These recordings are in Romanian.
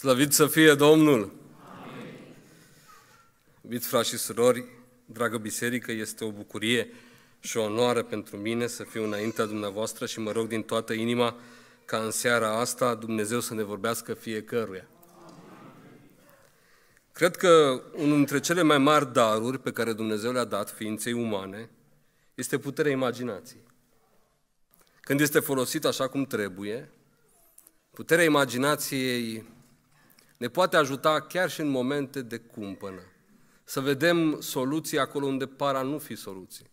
Slăvit să fie Domnul! Iubiți frați și surori, dragă biserică, este o bucurie și o onoare pentru mine să fiu înaintea dumneavoastră și mă rog din toată inima ca în seara asta Dumnezeu să ne vorbească fiecăruia. Cred că unul dintre cele mai mari daruri pe care Dumnezeu le-a dat ființei umane este puterea imaginației. Când este folosită așa cum trebuie, puterea imaginației ne poate ajuta chiar și în momente de cumpănă. Să vedem soluții acolo unde par a nu fi soluții.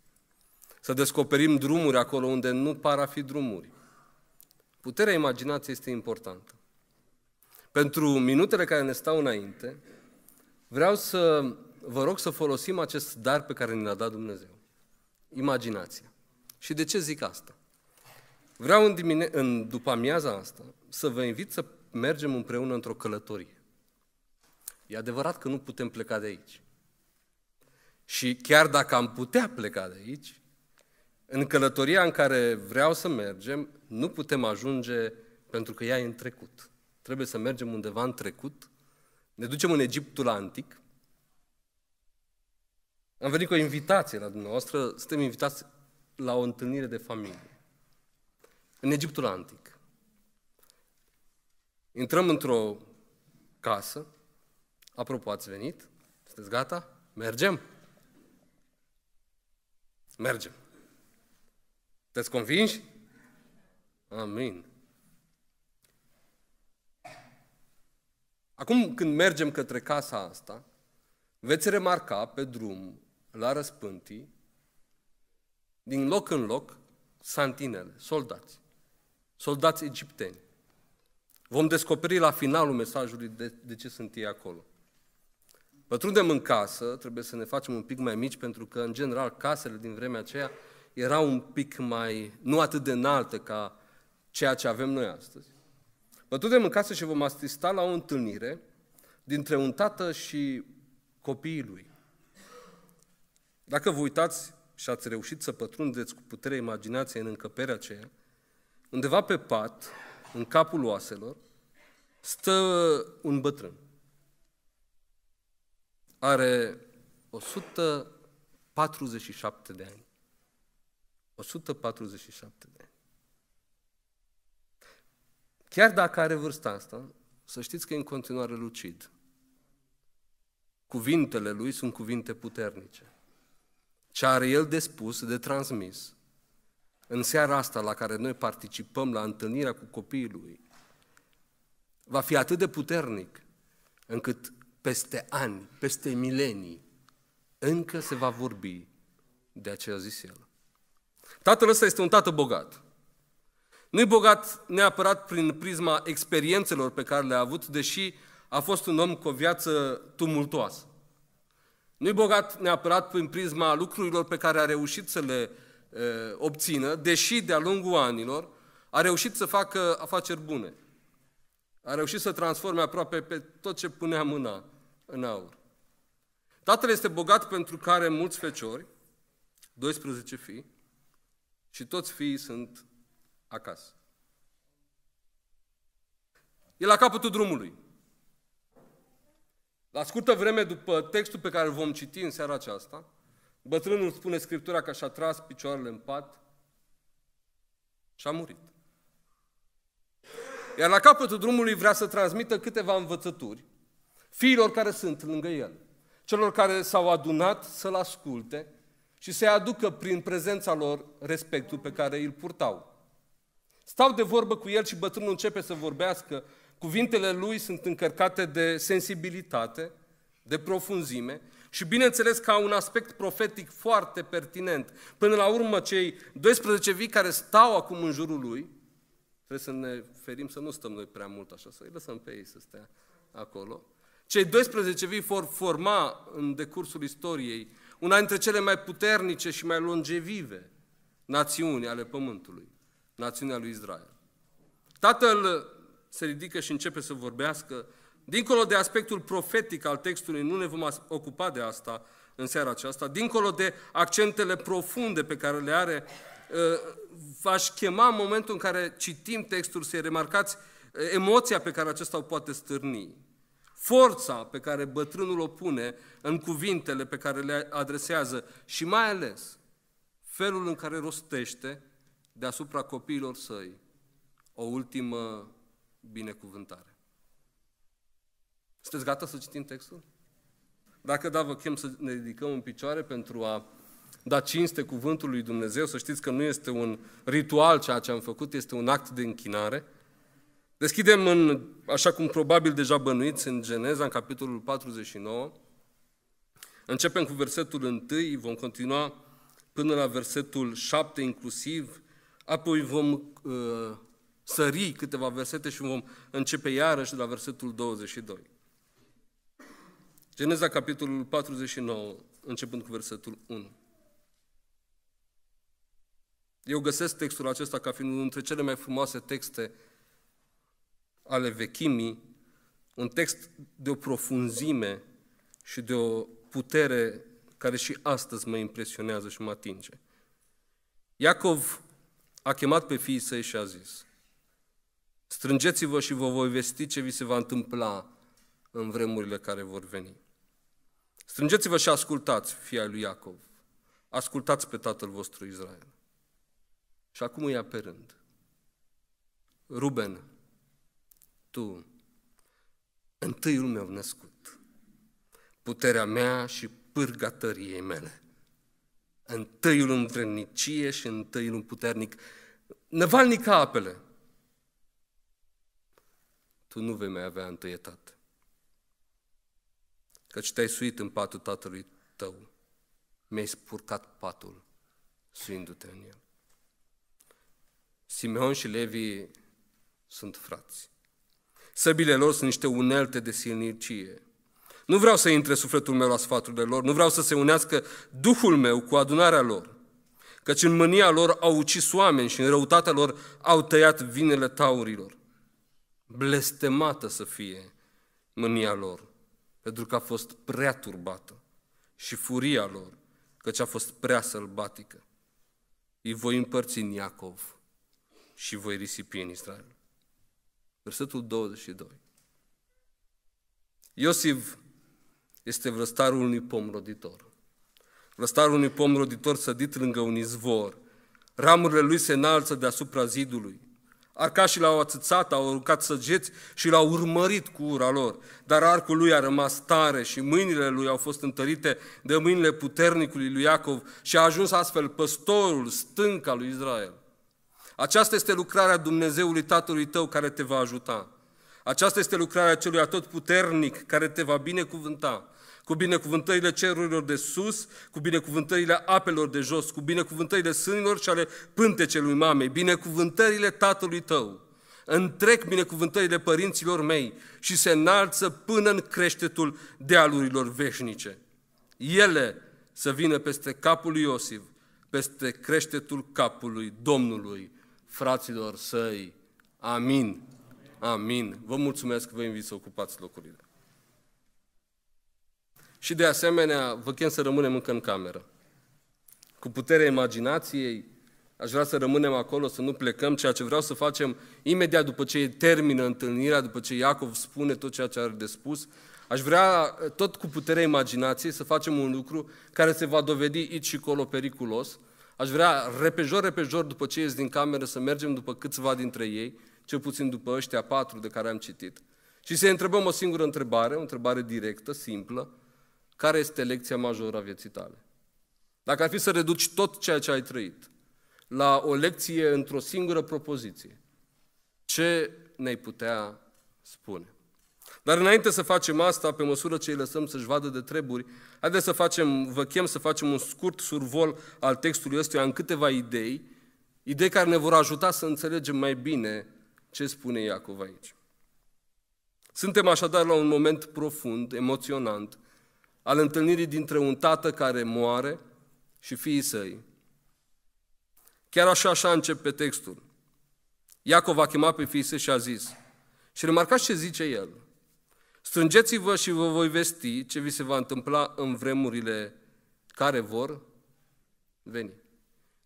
Să descoperim drumuri acolo unde nu par a fi drumuri. Puterea imaginației este importantă. Pentru minutele care ne stau înainte, vreau să vă rog să folosim acest dar pe care ne l-a dat Dumnezeu. Imaginația. Și de ce zic asta? Vreau în, dimine- în după amiaza asta să vă invit să mergem împreună într-o călătorie. E adevărat că nu putem pleca de aici. Și chiar dacă am putea pleca de aici, în călătoria în care vreau să mergem, nu putem ajunge pentru că ea e în trecut. Trebuie să mergem undeva în trecut. Ne ducem în Egiptul antic. Am venit cu o invitație la dumneavoastră, suntem invitați la o întâlnire de familie. În Egiptul antic. Intrăm într-o casă, Apropo, ați venit? Sunteți gata? Mergem? Mergem. Sunteți convinși? Amin. Acum, când mergem către casa asta, veți remarca pe drum, la răspântii, din loc în loc, santinele, soldați, soldați egipteni. Vom descoperi la finalul mesajului de, de ce sunt ei acolo. Pătrundem în casă, trebuie să ne facem un pic mai mici, pentru că, în general, casele din vremea aceea erau un pic mai, nu atât de înaltă ca ceea ce avem noi astăzi. Pătrundem în casă și vom asista la o întâlnire dintre un tată și copiii lui. Dacă vă uitați și ați reușit să pătrundeți cu putere imaginației în încăperea aceea, undeva pe pat, în capul oaselor, stă un bătrân are 147 de ani. 147 de ani. Chiar dacă are vârsta asta, să știți că e în continuare lucid. Cuvintele lui sunt cuvinte puternice. Ce are el de spus, de transmis, în seara asta la care noi participăm la întâlnirea cu copiii lui, va fi atât de puternic încât peste ani, peste milenii, încă se va vorbi de aceea a zis el. Tatăl ăsta este un tată bogat. Nu-i bogat neapărat prin prisma experiențelor pe care le-a avut, deși a fost un om cu o viață tumultoasă. Nu-i bogat neapărat prin prisma lucrurilor pe care a reușit să le e, obțină, deși de-a lungul anilor a reușit să facă afaceri bune. A reușit să transforme aproape pe tot ce punea mâna în aur. Tatăl este bogat pentru că are mulți feciori, 12 fii, și toți fiii sunt acasă. E la capătul drumului. La scurtă vreme după textul pe care îl vom citi în seara aceasta, bătrânul spune Scriptura că și-a tras picioarele în pat și a murit. Iar la capătul drumului vrea să transmită câteva învățături fiilor care sunt lângă el, celor care s-au adunat să-l asculte și să-i aducă prin prezența lor respectul pe care îl purtau. Stau de vorbă cu el și bătrânul începe să vorbească. Cuvintele lui sunt încărcate de sensibilitate, de profunzime și bineînțeles ca un aspect profetic foarte pertinent. Până la urmă, cei 12 vii care stau acum în jurul lui, trebuie să ne ferim să nu stăm noi prea mult așa, să-i lăsăm pe ei să stea acolo, cei 12 vii vor forma în decursul istoriei una dintre cele mai puternice și mai longevive națiuni ale pământului, națiunea lui Israel. Tatăl se ridică și începe să vorbească. Dincolo de aspectul profetic al textului, nu ne vom ocupa de asta în seara aceasta, dincolo de accentele profunde pe care le are, v-aș ă, chema în momentul în care citim textul să remarcați ă, emoția pe care acesta o poate stârni forța pe care bătrânul o pune în cuvintele pe care le adresează și mai ales felul în care rostește deasupra copiilor săi o ultimă binecuvântare. Sunteți gata să citim textul? Dacă da, vă chem să ne ridicăm în picioare pentru a da cinste cuvântului Dumnezeu, să știți că nu este un ritual ceea ce am făcut, este un act de închinare – Deschidem, în, așa cum probabil deja bănuiți, în Geneza, în capitolul 49. Începem cu versetul 1, vom continua până la versetul 7 inclusiv, apoi vom uh, sări câteva versete și vom începe iarăși de la versetul 22. Geneza, capitolul 49, începând cu versetul 1. Eu găsesc textul acesta ca fiind unul dintre cele mai frumoase texte ale vechimii, un text de o profunzime și de o putere care și astăzi mă impresionează și mă atinge. Iacov a chemat pe fiii săi și a zis, strângeți-vă și vă voi vesti ce vi se va întâmpla în vremurile care vor veni. Strângeți-vă și ascultați, fia lui Iacov, ascultați pe tatăl vostru Israel. Și acum îi pe rând. Ruben, tu, întâiul meu născut, puterea mea și pârga tăriei mele, întâiul în vrednicie și întâiul în puternic, năvalnic ca apele, tu nu vei mai avea întâietate, căci te-ai suit în patul tatălui tău, mi-ai spurcat patul, suindu-te în el. Simeon și Levi sunt frați. Săbile lor sunt niște unelte de silnicie. Nu vreau să intre sufletul meu la sfaturile lor, nu vreau să se unească Duhul meu cu adunarea lor, căci în mânia lor au ucis oameni și în răutatea lor au tăiat vinele taurilor. Blestemată să fie mânia lor, pentru că a fost prea turbată și furia lor, căci a fost prea sălbatică. Îi voi împărți în Iacov și voi risipi în Israel. Versetul 22. Iosif este vrăstarul unui pom roditor. Vrăstarul unui pom roditor sădit lângă un izvor. Ramurile lui se înalță deasupra zidului. Arcașii l-au atâțat, au aruncat săgeți și l-au urmărit cu ura lor, dar arcul lui a rămas tare și mâinile lui au fost întărite de mâinile puternicului lui Iacov și a ajuns astfel păstorul stânca lui Israel. Aceasta este lucrarea Dumnezeului Tatălui tău care te va ajuta. Aceasta este lucrarea celui puternic care te va binecuvânta cu binecuvântările cerurilor de sus, cu binecuvântările apelor de jos, cu binecuvântările sânilor și ale pântecelui mamei, binecuvântările tatălui tău. Întrec binecuvântările părinților mei și se înalță până în creștetul dealurilor veșnice. Ele să vină peste capul lui Iosif, peste creștetul capului Domnului fraților săi. Amin. Amin. Vă mulțumesc, vă invit să ocupați locurile. Și de asemenea, vă chem să rămânem încă în cameră. Cu puterea imaginației, aș vrea să rămânem acolo, să nu plecăm, ceea ce vreau să facem imediat după ce termină întâlnirea, după ce Iacov spune tot ceea ce are de spus, aș vrea tot cu puterea imaginației să facem un lucru care se va dovedi aici și colo periculos, Aș vrea repejor, repejor, după ce ies din cameră, să mergem după câțiva dintre ei, cel puțin după ăștia patru de care am citit, și să întrebăm o singură întrebare, o întrebare directă, simplă, care este lecția majoră a vieții tale? Dacă ar fi să reduci tot ceea ce ai trăit la o lecție într-o singură propoziție, ce ne-ai putea spune? Dar înainte să facem asta, pe măsură ce îi lăsăm să-și vadă de treburi, haideți să facem, vă chem să facem un scurt survol al textului ăsta în câteva idei, idei care ne vor ajuta să înțelegem mai bine ce spune Iacov aici. Suntem așadar la un moment profund, emoționant, al întâlnirii dintre un tată care moare și fiii săi. Chiar așa, așa începe textul. Iacov a chemat pe fiii săi și a zis, și remarcați ce zice el, Strângeți-vă și vă voi vesti ce vi se va întâmpla în vremurile care vor veni.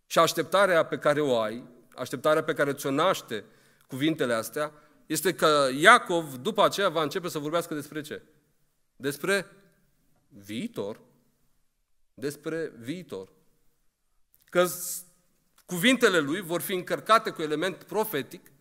Și așteptarea pe care o ai, așteptarea pe care ți-o naște cuvintele astea, este că Iacov după aceea va începe să vorbească despre ce? Despre viitor. Despre viitor. Că cuvintele lui vor fi încărcate cu element profetic,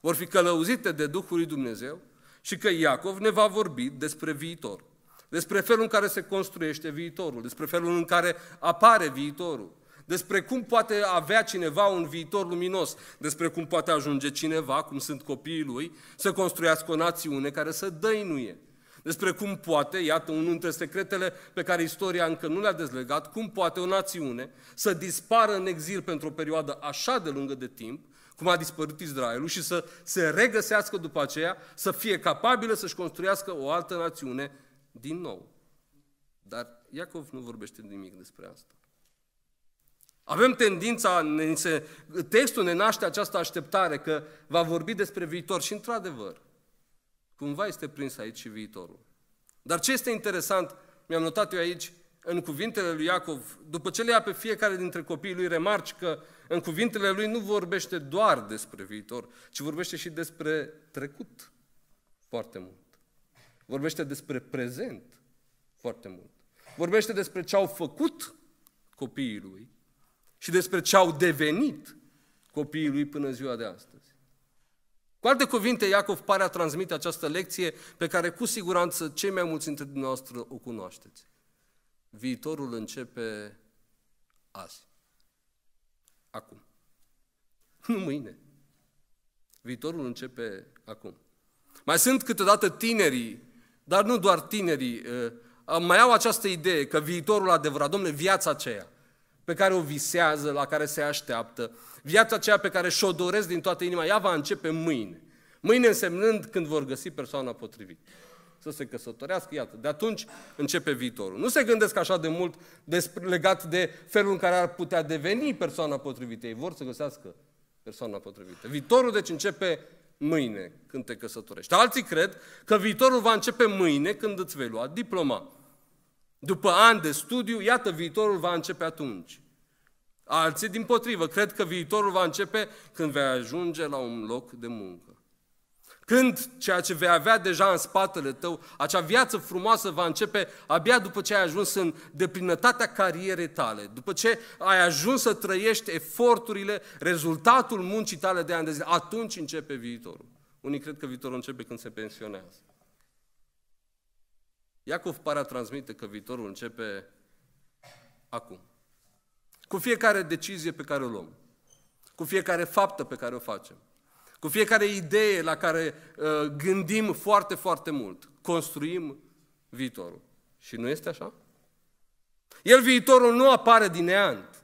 vor fi călăuzite de Duhul lui Dumnezeu și că Iacov ne va vorbi despre viitor, despre felul în care se construiește viitorul, despre felul în care apare viitorul, despre cum poate avea cineva un viitor luminos, despre cum poate ajunge cineva, cum sunt copiii lui, să construiască o națiune care să dăinuie, despre cum poate, iată unul dintre secretele pe care istoria încă nu le-a dezlegat, cum poate o națiune să dispară în exil pentru o perioadă așa de lungă de timp, cum a dispărut Israelul și să se regăsească după aceea, să fie capabilă să-și construiască o altă națiune din nou. Dar Iacov nu vorbește nimic despre asta. Avem tendința, textul ne naște această așteptare că va vorbi despre viitor și într-adevăr, cumva este prins aici și viitorul. Dar ce este interesant, mi-am notat eu aici, în cuvintele lui Iacov, după ce le ia pe fiecare dintre copiii lui, remarci că în cuvintele lui nu vorbește doar despre viitor, ci vorbește și despre trecut foarte mult. Vorbește despre prezent foarte mult. Vorbește despre ce au făcut copiii lui și despre ce au devenit copiii lui până ziua de astăzi. Cu alte cuvinte, Iacov pare a transmite această lecție pe care cu siguranță cei mai mulți dintre dumneavoastră o cunoașteți. Viitorul începe azi. Acum. Nu mâine. Viitorul începe acum. Mai sunt câteodată tinerii, dar nu doar tinerii, uh, mai au această idee că viitorul adevărat, domnule, viața aceea pe care o visează, la care se așteaptă, viața aceea pe care și-o doresc din toată inima, ea va începe mâine. Mâine însemnând când vor găsi persoana potrivită să se căsătorească, iată. De atunci începe viitorul. Nu se gândesc așa de mult despre, legat de felul în care ar putea deveni persoana potrivită. Ei vor să găsească persoana potrivită. Viitorul, deci, începe mâine, când te căsătorești. Alții cred că viitorul va începe mâine, când îți vei lua diploma. După ani de studiu, iată, viitorul va începe atunci. Alții, din potrivă, cred că viitorul va începe când vei ajunge la un loc de muncă. Când ceea ce vei avea deja în spatele tău, acea viață frumoasă va începe abia după ce ai ajuns în deplinătatea carierei tale, după ce ai ajuns să trăiești eforturile, rezultatul muncii tale de ani de zile, atunci începe viitorul. Unii cred că viitorul începe când se pensionează. Iacov pare a transmite că viitorul începe acum. Cu fiecare decizie pe care o luăm, cu fiecare faptă pe care o facem, cu fiecare idee la care uh, gândim foarte, foarte mult, construim viitorul. Și nu este așa? El viitorul nu apare din neant.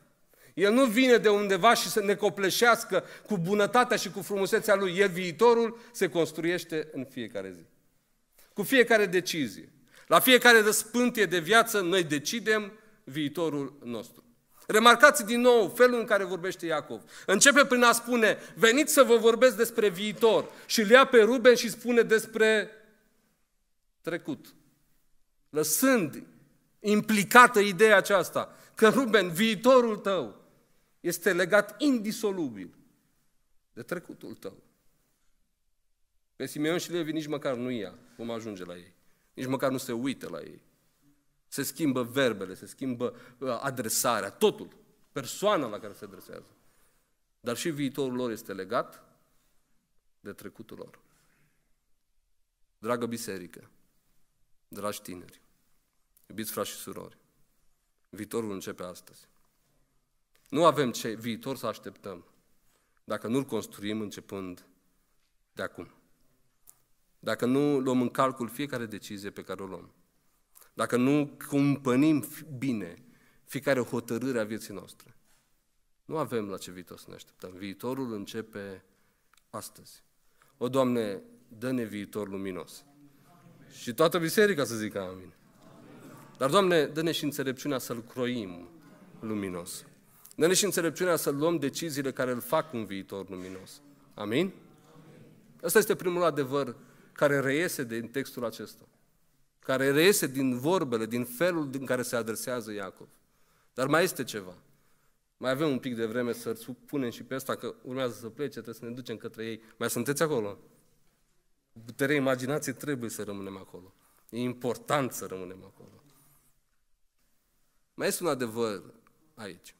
El nu vine de undeva și să ne copleșească cu bunătatea și cu frumusețea lui. El viitorul se construiește în fiecare zi. Cu fiecare decizie. La fiecare răspântie de viață noi decidem viitorul nostru. Remarcați din nou felul în care vorbește Iacov. Începe prin a spune, veniți să vă vorbesc despre viitor. Și îl ia pe Ruben și spune despre trecut. Lăsând implicată ideea aceasta că Ruben, viitorul tău, este legat indisolubil de trecutul tău. Pe Simeon și Levi nici măcar nu ia cum ajunge la ei. Nici măcar nu se uită la ei. Se schimbă verbele, se schimbă uh, adresarea, totul. Persoana la care se adresează. Dar și viitorul lor este legat de trecutul lor. Dragă biserică, dragi tineri, iubiți frați și surori, viitorul începe astăzi. Nu avem ce viitor să așteptăm dacă nu-l construim începând de acum. Dacă nu luăm în calcul fiecare decizie pe care o luăm dacă nu cumpănim bine fiecare hotărâre a vieții noastre. Nu avem la ce viitor să ne așteptăm. Viitorul începe astăzi. O, Doamne, dă-ne viitor luminos. Amin. Și toată biserica să zică amin. amin. Dar, Doamne, dă-ne și înțelepciunea să-L croim luminos. Dă-ne și înțelepciunea să luăm deciziile care îl fac un viitor luminos. Amin? Ăsta Asta este primul adevăr care reiese din textul acesta care reiese din vorbele, din felul din care se adresează Iacov. Dar mai este ceva. Mai avem un pic de vreme să punem și pe asta, că urmează să plece, trebuie să ne ducem către ei. Mai sunteți acolo? Puterea imaginației trebuie să rămânem acolo. E important să rămânem acolo. Mai este un adevăr aici.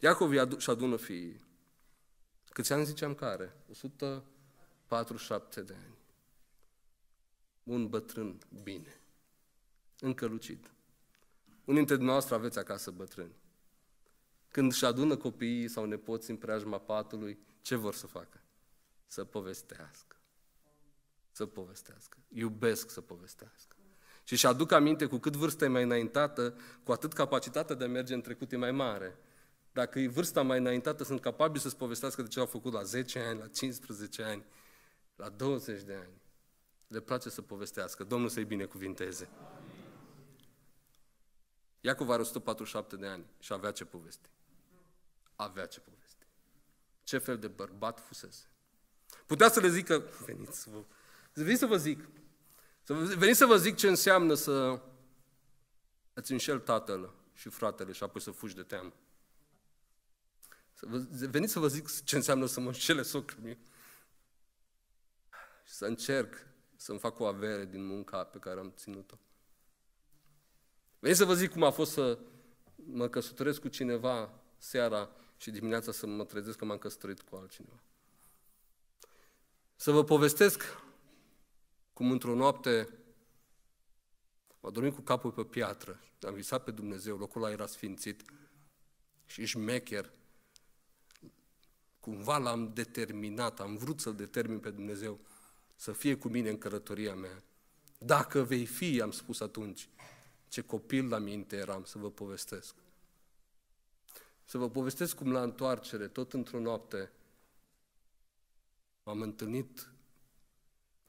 Iacov și adună fiii. Câți ani ziceam care? 147 de ani un bătrân bine, încălucit. Unii dintre dumneavoastră aveți acasă bătrâni. Când își adună copiii sau nepoți în preajma patului, ce vor să facă? Să povestească. Să povestească. Iubesc să povestească. Și își aduc aminte cu cât vârsta e mai înaintată, cu atât capacitatea de a merge în trecut e mai mare. Dacă e vârsta mai înaintată, sunt capabili să-ți povestească de ce au făcut la 10 ani, la 15 ani, la 20 de ani le place să povestească. Domnul să-i binecuvinteze. Iacov are 147 de ani și avea ce povesti. Avea ce povesti. Ce fel de bărbat fusese. Putea să le zică, veniți să vă, veniți să vă zic, să vă, veniți să vă zic ce înseamnă să îți înșel tatăl și fratele și apoi să fugi de teamă. Să vă, veniți să vă zic ce înseamnă să mă înșele socrul meu. Și să încerc să-mi fac o avere din munca pe care am ținut-o. Vrei să vă zic cum a fost să mă căsătoresc cu cineva seara și dimineața să mă trezesc că m-am căsătorit cu altcineva. Să vă povestesc cum într-o noapte m-a dormit cu capul pe piatră, am visat pe Dumnezeu, locul ăla era sfințit și șmecher. Cumva l-am determinat, am vrut să-L determin pe Dumnezeu să fie cu mine în călătoria mea. Dacă vei fi, am spus atunci, ce copil la minte eram să vă povestesc. Să vă povestesc cum la întoarcere, tot într-o noapte, m-am întâlnit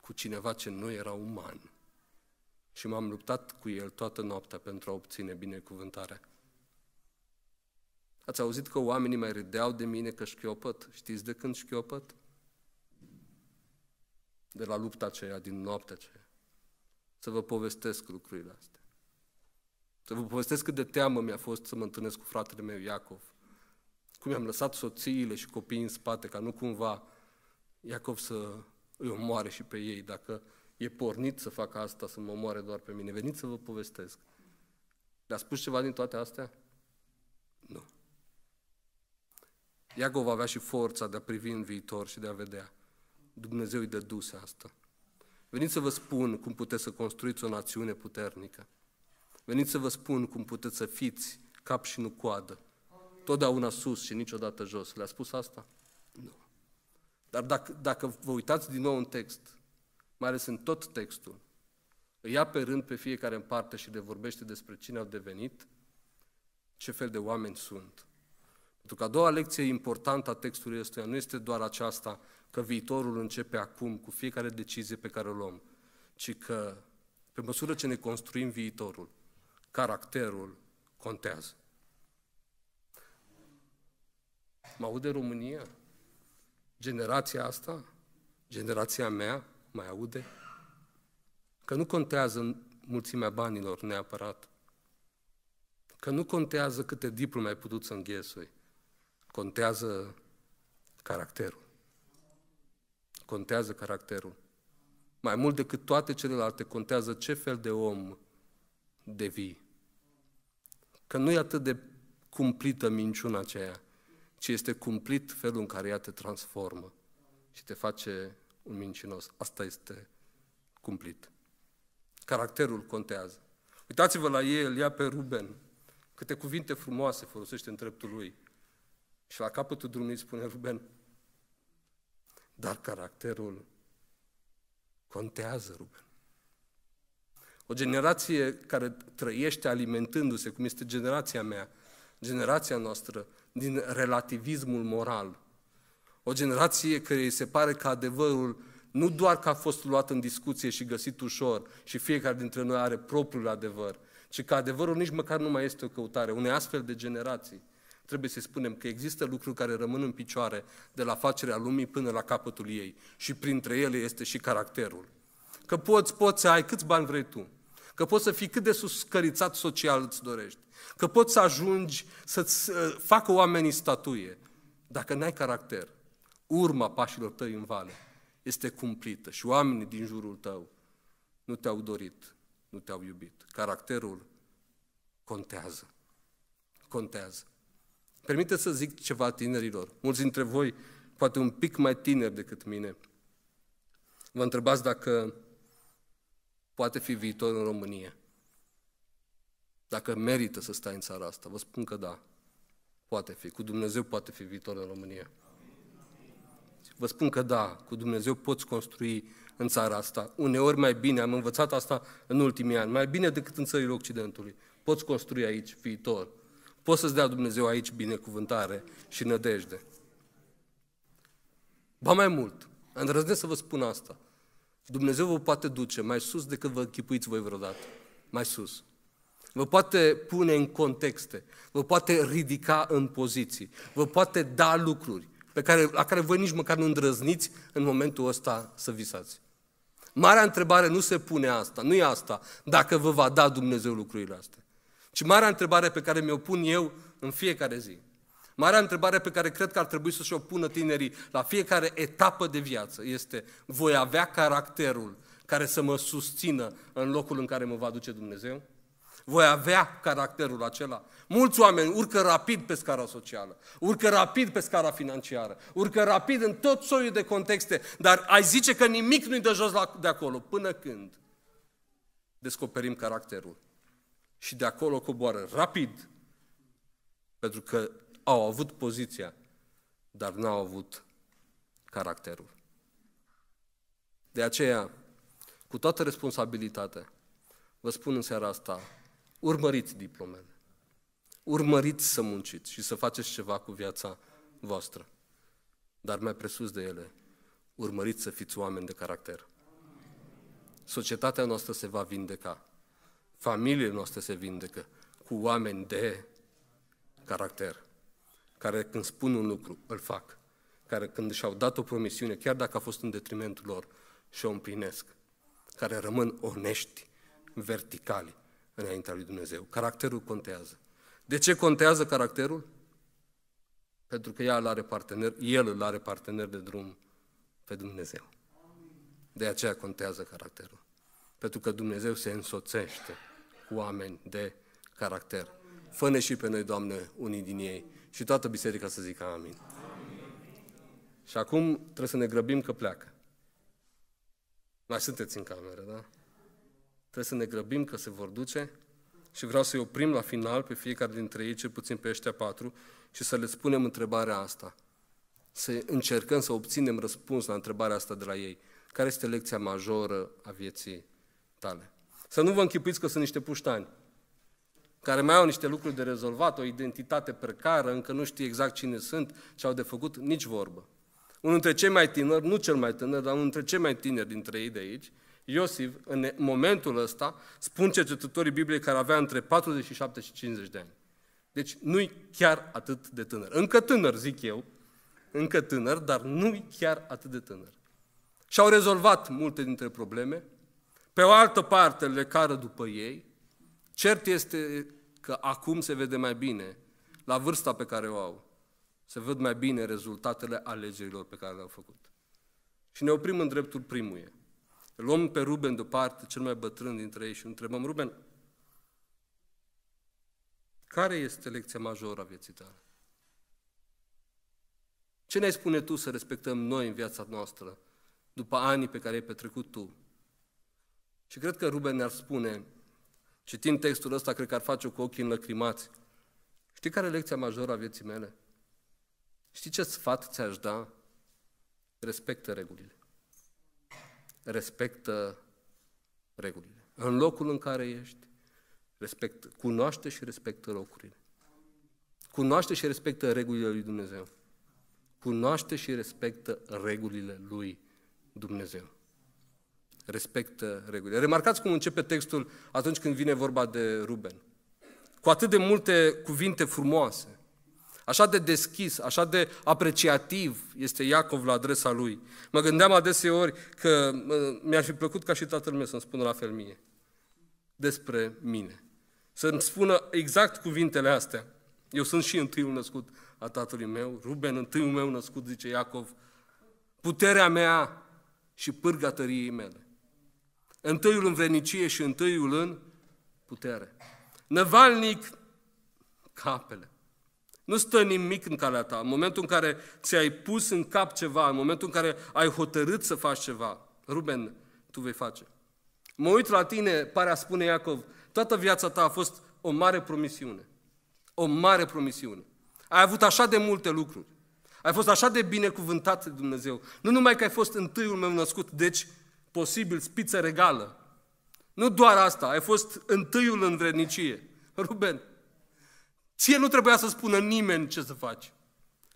cu cineva ce nu era uman și m-am luptat cu el toată noaptea pentru a obține binecuvântarea. Ați auzit că oamenii mai râdeau de mine că șchiopăt? Știți de când șchiopăt? de la lupta aceea, din noaptea aceea. Să vă povestesc lucrurile astea. Să vă povestesc cât de teamă mi-a fost să mă întâlnesc cu fratele meu Iacov. Cum i-am lăsat soțiile și copiii în spate, ca nu cumva Iacov să îi omoare și pe ei. Dacă e pornit să facă asta, să mă omoare doar pe mine. Veniți să vă povestesc. Le-a spus ceva din toate astea? Nu. Iacov avea și forța de a privi în viitor și de a vedea. Dumnezeu îi dăduse asta. Veniți să vă spun cum puteți să construiți o națiune puternică. Veniți să vă spun cum puteți să fiți cap și nu coadă. Totdeauna sus și niciodată jos. Le-a spus asta? Nu. Dar dacă, dacă vă uitați din nou în text, mai ales în tot textul, îi ia pe rând pe fiecare în parte și le vorbește despre cine au devenit, ce fel de oameni sunt. Pentru că a doua lecție importantă a textului ăsta nu este doar aceasta că viitorul începe acum cu fiecare decizie pe care o luăm, ci că pe măsură ce ne construim viitorul, caracterul contează. Mă aude România? Generația asta? Generația mea? Mai aude? Că nu contează mulțimea banilor neapărat. Că nu contează câte diplome ai putut să înghesui. Contează caracterul contează caracterul. Mai mult decât toate celelalte, contează ce fel de om devii. Că nu e atât de cumplită minciuna aceea, ci este cumplit felul în care ea te transformă și te face un mincinos. Asta este cumplit. Caracterul contează. Uitați-vă la el, ia pe Ruben. Câte cuvinte frumoase folosește în dreptul lui. Și la capătul drumului spune Ruben, dar caracterul contează, Ruben. O generație care trăiește alimentându-se, cum este generația mea, generația noastră, din relativismul moral. O generație care îi se pare că adevărul nu doar că a fost luat în discuție și găsit ușor și fiecare dintre noi are propriul adevăr, ci că adevărul nici măcar nu mai este o căutare. Unei astfel de generații Trebuie să spunem că există lucruri care rămân în picioare de la facerea lumii până la capătul ei și printre ele este și caracterul. Că poți, poți să ai câți bani vrei tu, că poți să fii cât de suscărițat social îți dorești, că poți să ajungi să-ți facă oamenii statuie. Dacă n-ai caracter, urma pașilor tăi în vale este cumplită și oamenii din jurul tău nu te-au dorit, nu te-au iubit. Caracterul contează. Contează. Permite să zic ceva tinerilor. Mulți dintre voi, poate un pic mai tineri decât mine, vă întrebați dacă poate fi viitor în România. Dacă merită să stai în țara asta. Vă spun că da. Poate fi. Cu Dumnezeu poate fi viitor în România. Vă spun că da, cu Dumnezeu poți construi în țara asta. Uneori mai bine, am învățat asta în ultimii ani, mai bine decât în țările Occidentului. Poți construi aici viitor. Poți să-ți dea Dumnezeu aici binecuvântare și nădejde. Ba mai mult, îndrăznesc să vă spun asta. Dumnezeu vă poate duce mai sus decât vă închipuiți voi vreodată. Mai sus. Vă poate pune în contexte, vă poate ridica în poziții, vă poate da lucruri pe care, la care voi nici măcar nu îndrăzniți în momentul ăsta să visați. Marea întrebare nu se pune asta, nu e asta, dacă vă va da Dumnezeu lucrurile astea ci marea întrebare pe care mi-o pun eu în fiecare zi. Marea întrebare pe care cred că ar trebui să-și o pună tinerii la fiecare etapă de viață este voi avea caracterul care să mă susțină în locul în care mă va duce Dumnezeu? Voi avea caracterul acela. Mulți oameni urcă rapid pe scara socială, urcă rapid pe scara financiară, urcă rapid în tot soiul de contexte, dar ai zice că nimic nu-i de jos de acolo, până când descoperim caracterul și de acolo coboară rapid, pentru că au avut poziția, dar n-au avut caracterul. De aceea, cu toată responsabilitatea, vă spun în seara asta, urmăriți diplomele. Urmăriți să munciți și să faceți ceva cu viața voastră. Dar mai presus de ele, urmăriți să fiți oameni de caracter. Societatea noastră se va vindeca Familiile noastre se vindecă cu oameni de caracter, care când spun un lucru, îl fac, care când și-au dat o promisiune, chiar dacă a fost în detrimentul lor, și-o împlinesc, care rămân onești, verticali înaintea lui Dumnezeu. Caracterul contează. De ce contează caracterul? Pentru că ea îl are partener, el îl are partener de drum pe Dumnezeu. De aceea contează caracterul. Pentru că Dumnezeu se însoțește oameni de caracter. Fă-ne și pe noi, Doamne, unii din ei și toată biserica să zică amin. amin. Și acum trebuie să ne grăbim că pleacă. Mai sunteți în cameră, da? Trebuie să ne grăbim că se vor duce și vreau să-i oprim la final pe fiecare dintre ei, cel puțin pe ăștia patru, și să le spunem întrebarea asta. Să încercăm să obținem răspuns la întrebarea asta de la ei. Care este lecția majoră a vieții tale? Să nu vă închipuiți că sunt niște puștani care mai au niște lucruri de rezolvat, o identitate precară, încă nu știu exact cine sunt, și au de făcut, nici vorbă. Unul dintre cei mai tineri, nu cel mai tânăr, dar unul dintre cei mai tineri dintre ei de aici, Iosif, în momentul ăsta, spun cercetătorii Bibliei care avea între 47 și 50 de ani. Deci nu-i chiar atât de tânăr. Încă tânăr, zic eu, încă tânăr, dar nu-i chiar atât de tânăr. Și-au rezolvat multe dintre probleme, pe o altă parte le cară după ei. Cert este că acum se vede mai bine la vârsta pe care o au. Se văd mai bine rezultatele alegerilor pe care le-au făcut. Și ne oprim în dreptul primuie. Îl luăm pe Ruben deoparte, cel mai bătrân dintre ei, și întrebăm, Ruben, care este lecția majoră a vieții tale? Ce ne spune tu să respectăm noi în viața noastră după anii pe care ai petrecut tu și cred că Ruben ne-ar spune, citind textul ăsta, cred că ar face o cu ochii înlăcrimați. Știi care e lecția majoră a vieții mele? Știi ce sfat ți-aș da? Respectă regulile. Respectă regulile. În locul în care ești, respectă. Cunoaște și respectă locurile. Cunoaște și respectă regulile lui Dumnezeu. Cunoaște și respectă regulile lui Dumnezeu respectă regulile. Remarcați cum începe textul atunci când vine vorba de Ruben. Cu atât de multe cuvinte frumoase, așa de deschis, așa de apreciativ este Iacov la adresa lui. Mă gândeam adeseori că mi-ar fi plăcut ca și tatăl meu să-mi spună la fel mie despre mine. Să-mi spună exact cuvintele astea. Eu sunt și întâiul născut a tatălui meu, Ruben, întâiul meu născut, zice Iacov, puterea mea și pârgătăriei mele întâiul în venicie și întâiul în putere. Năvalnic capele. Nu stă nimic în calea ta. În momentul în care ți-ai pus în cap ceva, în momentul în care ai hotărât să faci ceva, Ruben, tu vei face. Mă uit la tine, pare a spune Iacov, toată viața ta a fost o mare promisiune. O mare promisiune. Ai avut așa de multe lucruri. Ai fost așa de binecuvântat de Dumnezeu. Nu numai că ai fost întâiul meu născut, deci posibil spiță regală. Nu doar asta, ai fost întâiul în vrednicie. Ruben, ție nu trebuia să spună nimeni ce să faci.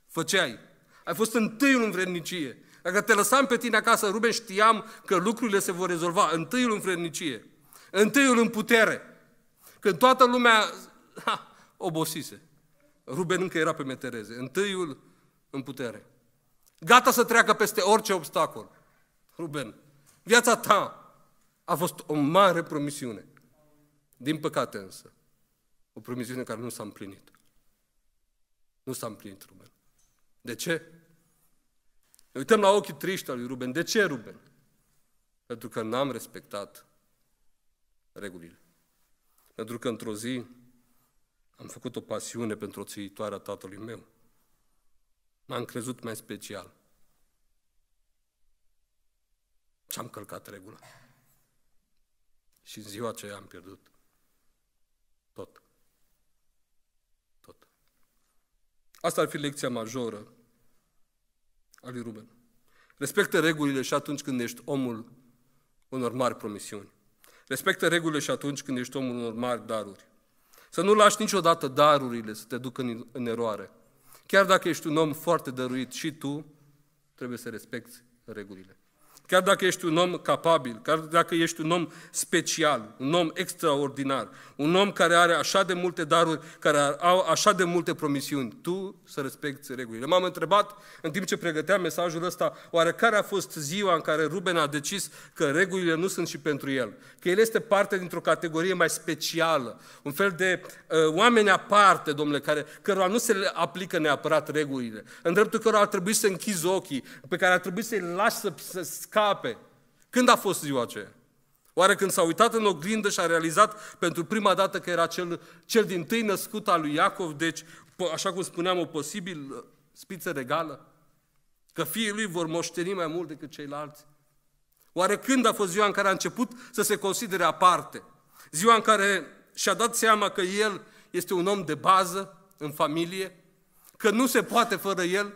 Făceai. Ai fost întâiul în vrednicie. Dacă te lăsam pe tine acasă, Ruben, știam că lucrurile se vor rezolva. Întâiul în vrednicie. Întâiul în putere. Când toată lumea ha, obosise. Ruben încă era pe metereze. Întâiul în putere. Gata să treacă peste orice obstacol. Ruben, Viața ta a fost o mare promisiune. Din păcate însă, o promisiune care nu s-a împlinit. Nu s-a împlinit Ruben. De ce? Ne uităm la ochii triști al lui Ruben. De ce Ruben? Pentru că n-am respectat regulile. Pentru că într-o zi am făcut o pasiune pentru o țiitoare a tatălui meu. M-am crezut mai special. Și am călcat regula. Și în ziua aceea am pierdut tot. Tot. Asta ar fi lecția majoră a lui Ruben. Respectă regulile și atunci când ești omul unor mari promisiuni. Respectă regulile și atunci când ești omul unor mari daruri. Să nu lași niciodată darurile să te ducă în, în eroare. Chiar dacă ești un om foarte dăruit și tu, trebuie să respecti regulile. Chiar dacă ești un om capabil, chiar dacă ești un om special, un om extraordinar, un om care are așa de multe daruri, care au așa de multe promisiuni, tu să respecti regulile. M-am întrebat în timp ce pregăteam mesajul ăsta, oare care a fost ziua în care Ruben a decis că regulile nu sunt și pentru el? Că el este parte dintr-o categorie mai specială, un fel de uh, oameni aparte, domnule, care, cărora nu se le aplică neapărat regulile, în dreptul cărora ar trebui să închizi ochii, pe care ar trebui să-i lași să, să scape. Când a fost ziua aceea? Oare când s-a uitat în oglindă și a realizat pentru prima dată că era cel, cel din tâi născut al lui Iacov, deci, așa cum spuneam, o posibil uh, spiță regală? Că fiii lui vor moșteni mai mult decât ceilalți? Oare când a fost ziua în care a început să se considere aparte? Ziua în care și-a dat seama că el este un om de bază în familie, că nu se poate fără el,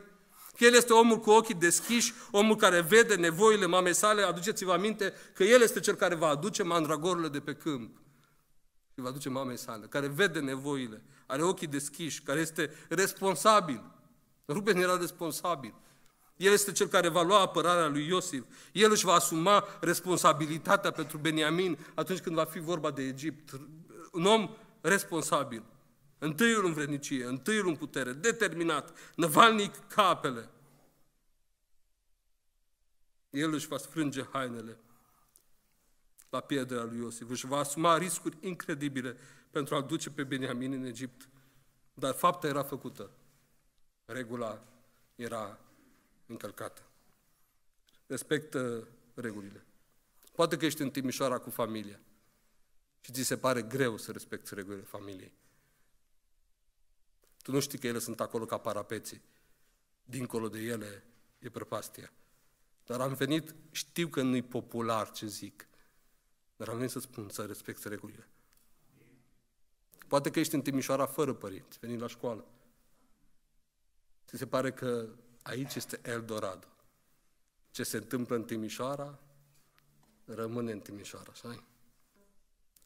el este omul cu ochii deschiși, omul care vede nevoile mamei sale. Aduceți-vă aminte că El este cel care va aduce mandragorile de pe câmp. Și va aduce mamei sale, care vede nevoile, are ochii deschiși, care este responsabil. Ruben era responsabil. El este cel care va lua apărarea lui Iosif. El își va asuma responsabilitatea pentru Beniamin atunci când va fi vorba de Egipt. Un om responsabil. Întâiul în vrednicie, întâiul în putere, determinat, năvalnic ca apele. El își va sfrânge hainele la piedrea lui Iosif, își va asuma riscuri incredibile pentru a-l duce pe Beniamin în Egipt. Dar fapta era făcută, regula era încălcată. Respectă regulile. Poate că ești în Timișoara cu familia și ți se pare greu să respecti regulile familiei. Tu nu știi că ele sunt acolo ca parapeții. Dincolo de ele e prăpastia. Dar am venit, știu că nu-i popular ce zic, dar am venit să spun să respecti regulile. Poate că ești în Timișoara fără părinți, veni la școală. Ți se pare că aici este Eldorado. Ce se întâmplă în Timișoara, rămâne în Timișoara, așa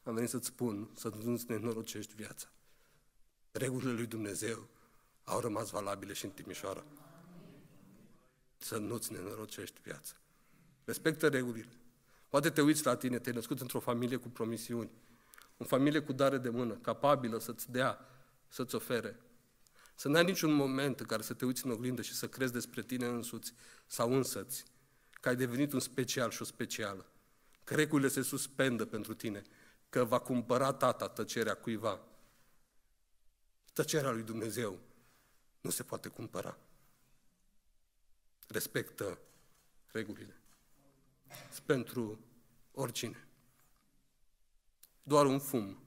Am venit să-ți spun să nu-ți nenorocești viața regulile lui Dumnezeu au rămas valabile și în Timișoara. Să nu-ți nenorocești viața. Respectă regulile. Poate te uiți la tine, te-ai născut într-o familie cu promisiuni, o familie cu dare de mână, capabilă să-ți dea, să-ți ofere. Să n-ai niciun moment în care să te uiți în oglindă și să crezi despre tine însuți sau însăți că ai devenit un special și o specială, că regulile se suspendă pentru tine, că va cumpăra tata tăcerea cuiva, Tăcerea lui Dumnezeu nu se poate cumpăra. Respectă regulile. Pentru oricine. Doar un fum.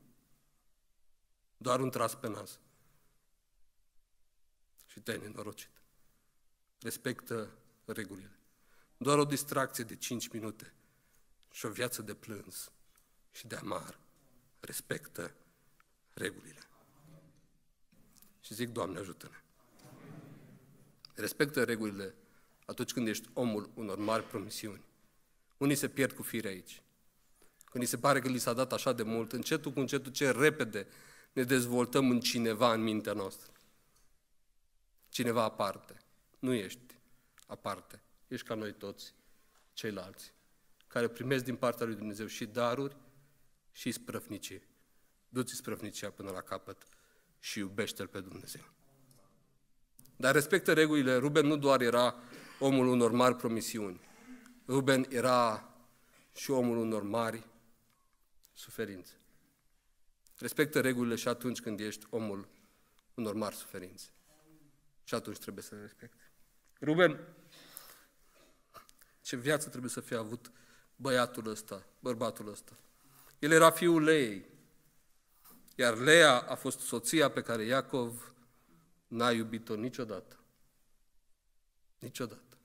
Doar un tras pe nas. Și te-ai nenorocit. Respectă regulile. Doar o distracție de 5 minute și o viață de plâns și de amar respectă regulile și zic, Doamne, ajută-ne. Respectă regulile atunci când ești omul unor mari promisiuni. Unii se pierd cu fire aici. Când îi se pare că li s-a dat așa de mult, încetul cu încetul ce repede ne dezvoltăm în cineva în mintea noastră. Cineva aparte. Nu ești aparte. Ești ca noi toți, ceilalți, care primesc din partea lui Dumnezeu și daruri și sprăfnicie. Du-ți sprăfnicia până la capăt și iubește-L pe Dumnezeu. Dar respectă regulile. Ruben nu doar era omul unor mari promisiuni. Ruben era și omul unor mari suferințe. Respectă regulile și atunci când ești omul unor mari suferințe. Și atunci trebuie să le respecti. Ruben, ce viață trebuie să fie avut băiatul ăsta, bărbatul ăsta. El era fiul ei, iar Lea a fost soția pe care Iacov n-a iubit-o niciodată. Niciodată.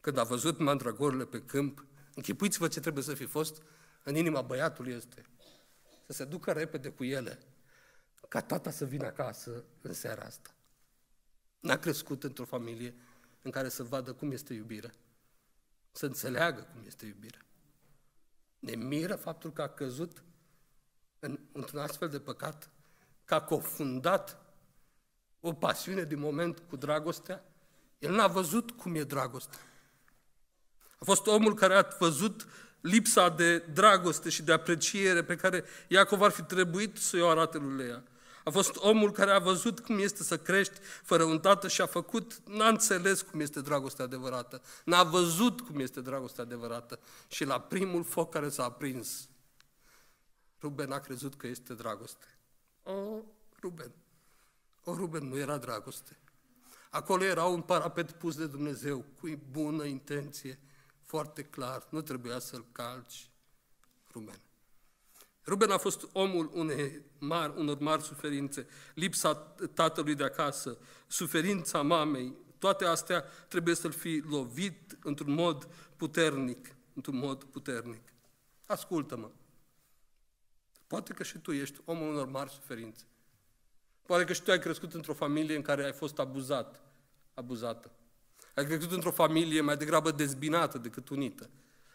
Când a văzut mandragorile pe câmp, închipuiți-vă ce trebuie să fi fost în inima băiatului este. Să se ducă repede cu ele, ca tata să vină acasă în seara asta. N-a crescut într-o familie în care să vadă cum este iubirea, să înțeleagă cum este iubirea. Ne miră faptul că a căzut în, într-un astfel de păcat, că a cofundat o pasiune din moment cu dragostea, el n-a văzut cum e dragostea. A fost omul care a văzut lipsa de dragoste și de apreciere pe care Iacov ar fi trebuit să o arate lui Lea. A fost omul care a văzut cum este să crești fără un tată și a făcut, n-a înțeles cum este dragostea adevărată, n-a văzut cum este dragostea adevărată și la primul foc care s-a aprins, Ruben a crezut că este dragoste. O, Ruben! O, Ruben, nu era dragoste. Acolo era un parapet pus de Dumnezeu cu bună intenție, foarte clar, nu trebuia să-l calci, Ruben. Ruben a fost omul unei mari, unor mari suferințe, lipsa tatălui de acasă, suferința mamei, toate astea trebuie să-l fi lovit într-un mod puternic, într-un mod puternic. Ascultă-mă, Poate că și tu ești omul unor mari suferințe. Poate că și tu ai crescut într-o familie în care ai fost abuzat, abuzată. Ai crescut într-o familie mai degrabă dezbinată decât unită.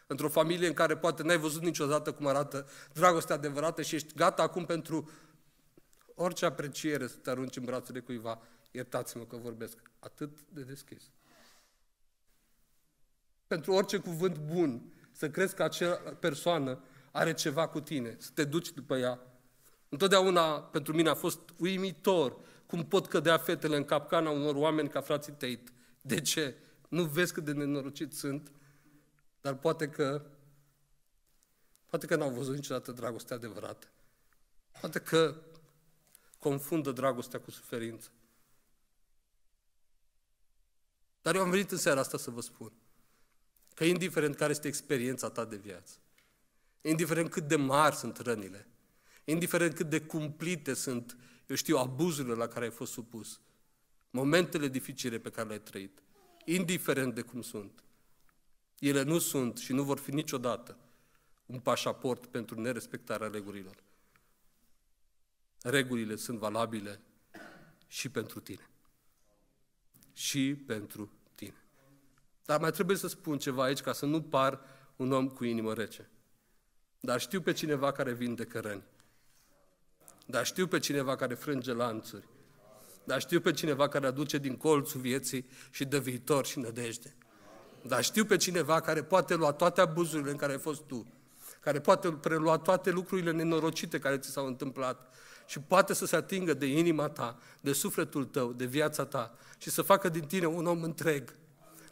Într-o familie în care poate n-ai văzut niciodată cum arată dragostea adevărată și ești gata acum pentru orice apreciere să te arunci în brațele cuiva. Iertați-mă că vorbesc atât de deschis. Pentru orice cuvânt bun, să crezi că acea persoană are ceva cu tine, să te duci după ea. Întotdeauna pentru mine a fost uimitor cum pot cădea fetele în capcana unor oameni ca frații Tate. De ce? Nu vezi cât de nenorocit sunt, dar poate că poate că n-au văzut niciodată dragostea adevărată. Poate că confundă dragostea cu suferință. Dar eu am venit în seara asta să vă spun că indiferent care este experiența ta de viață, indiferent cât de mari sunt rănile, indiferent cât de cumplite sunt, eu știu, abuzurile la care ai fost supus, momentele dificile pe care le-ai trăit, indiferent de cum sunt, ele nu sunt și nu vor fi niciodată un pașaport pentru nerespectarea regulilor. Regulile sunt valabile și pentru tine. Și pentru tine. Dar mai trebuie să spun ceva aici ca să nu par un om cu inimă rece. Dar știu pe cineva care vindecă răni. Dar știu pe cineva care frânge lanțuri. Dar știu pe cineva care aduce din colțul vieții și de viitor și nădejde. Dar știu pe cineva care poate lua toate abuzurile în care ai fost tu, care poate prelua toate lucrurile nenorocite care ți s-au întâmplat și poate să se atingă de inima ta, de sufletul tău, de viața ta și să facă din tine un om întreg.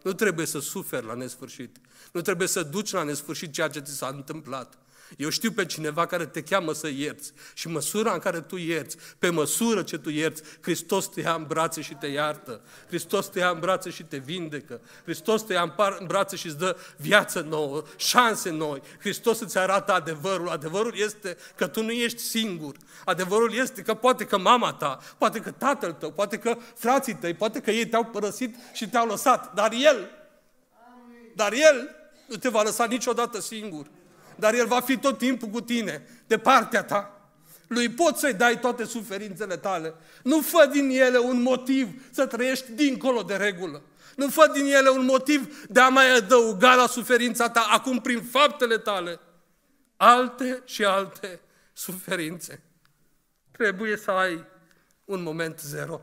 Nu trebuie să suferi la nesfârșit. Nu trebuie să duci la nesfârșit ceea ce ți s-a întâmplat. Eu știu pe cineva care te cheamă să ierți și măsura în care tu ierți, pe măsură ce tu ierți, Hristos te ia în brațe și te iartă, Hristos te ia în brațe și te vindecă, Hristos te ia în brațe și îți dă viață nouă, șanse noi, Hristos îți arată adevărul, adevărul este că tu nu ești singur, adevărul este că poate că mama ta, poate că tatăl tău, poate că frații tăi, poate că ei te-au părăsit și te-au lăsat, dar El, dar El nu te va lăsa niciodată singur dar El va fi tot timpul cu tine, de partea ta. Lui poți să-i dai toate suferințele tale. Nu fă din ele un motiv să trăiești dincolo de regulă. Nu fă din ele un motiv de a mai adăuga la suferința ta, acum prin faptele tale, alte și alte suferințe. Trebuie să ai un moment zero.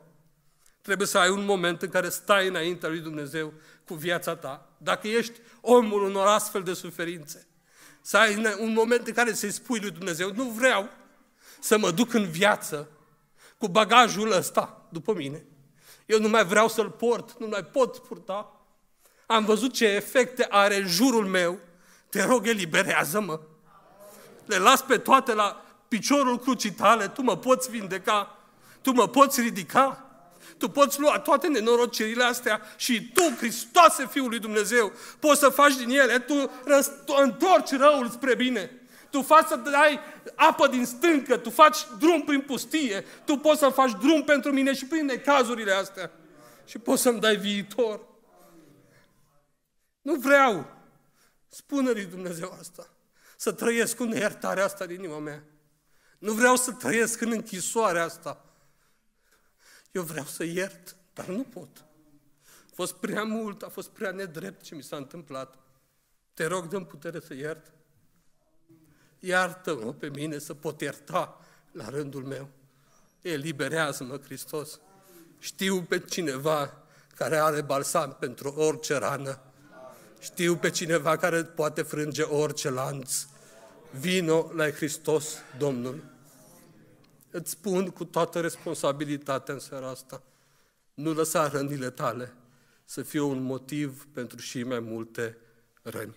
Trebuie să ai un moment în care stai înaintea lui Dumnezeu cu viața ta. Dacă ești omul unor astfel de suferințe, să ai un moment în care să-i spui lui Dumnezeu, nu vreau să mă duc în viață cu bagajul ăsta după mine. Eu nu mai vreau să-l port, nu mai pot purta. Am văzut ce efecte are jurul meu. Te rog, eliberează-mă. Le las pe toate la piciorul crucii tale. Tu mă poți vindeca, tu mă poți ridica. Tu poți lua toate nenorocerile astea și tu, Hristoase, Fiul lui Dumnezeu, poți să faci din ele, tu, răst- tu întorci răul spre bine. Tu faci să dai apă din stâncă, tu faci drum prin pustie, tu poți să faci drum pentru mine și prin necazurile astea. Și poți să-mi dai viitor. Nu vreau, spune lui Dumnezeu asta, să trăiesc cu neiertarea asta din inima mea. Nu vreau să trăiesc în închisoarea asta. Eu vreau să iert, dar nu pot. A fost prea mult, a fost prea nedrept ce mi s-a întâmplat. Te rog, dăm putere să iert. Iartă-mă pe mine să pot ierta la rândul meu. Eliberează-mă, Hristos. Știu pe cineva care are balsam pentru orice rană. Știu pe cineva care poate frânge orice lanț. Vino la Hristos, Domnul. Îți spun cu toată responsabilitatea în seara asta, nu lăsa rănile tale să fie un motiv pentru și mai multe răni.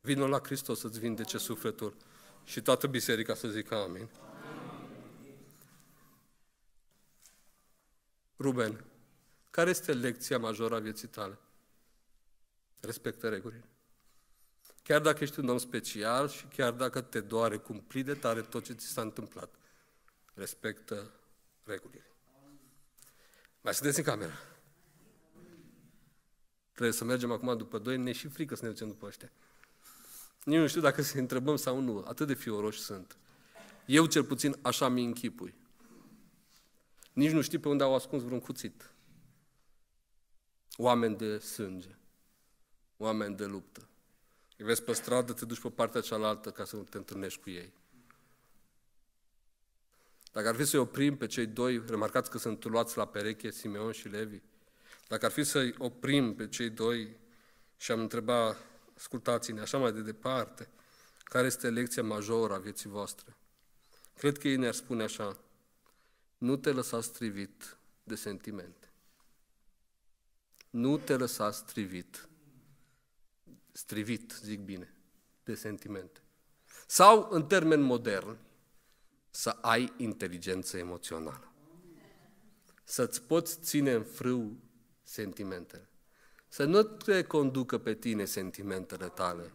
Vino la Hristos să-ți vindece sufletul și toată biserica să zică amin. Ruben, care este lecția majoră a vieții tale? Respectă regulile. Chiar dacă ești un om special și chiar dacă te doare cumplit de tare tot ce ți s-a întâmplat, respectă regulile. Mai sunteți în cameră? Trebuie să mergem acum după doi, ne și frică să ne ducem după ăștia. Nici nu știu dacă se întrebăm sau nu, atât de fioroși sunt. Eu cel puțin așa mi închipui. Nici nu știu pe unde au ascuns vreun cuțit. Oameni de sânge, oameni de luptă. Îi vezi pe stradă, te duci pe partea cealaltă ca să nu te întâlnești cu ei. Dacă ar fi să-i oprim pe cei doi, remarcați că sunt luați la pereche, Simeon și Levi, dacă ar fi să-i oprim pe cei doi și am întreba, ascultați-ne așa mai de departe, care este lecția majoră a vieții voastre? Cred că ei ne-ar spune așa, nu te lăsa strivit de sentimente. Nu te lăsa strivit, strivit, zic bine, de sentimente. Sau, în termen modern, să ai inteligență emoțională. Să-ți poți ține în frâu sentimentele. Să nu te conducă pe tine sentimentele tale.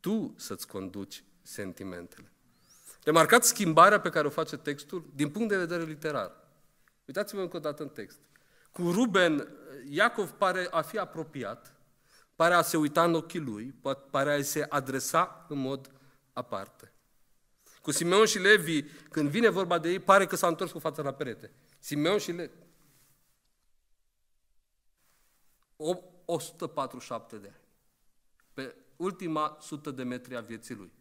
Tu să-ți conduci sentimentele. Remarcați schimbarea pe care o face textul din punct de vedere literar. Uitați-vă încă o dată în text. Cu Ruben, eh, Iacov pare a fi apropiat, pare a se uita în ochii lui, pare a se adresa în mod aparte. Cu Simeon și Levi, când vine vorba de ei, pare că s-a întors cu fața la perete. Simeon și Levi. 147 de ani. Pe ultima sută de metri a vieții lui.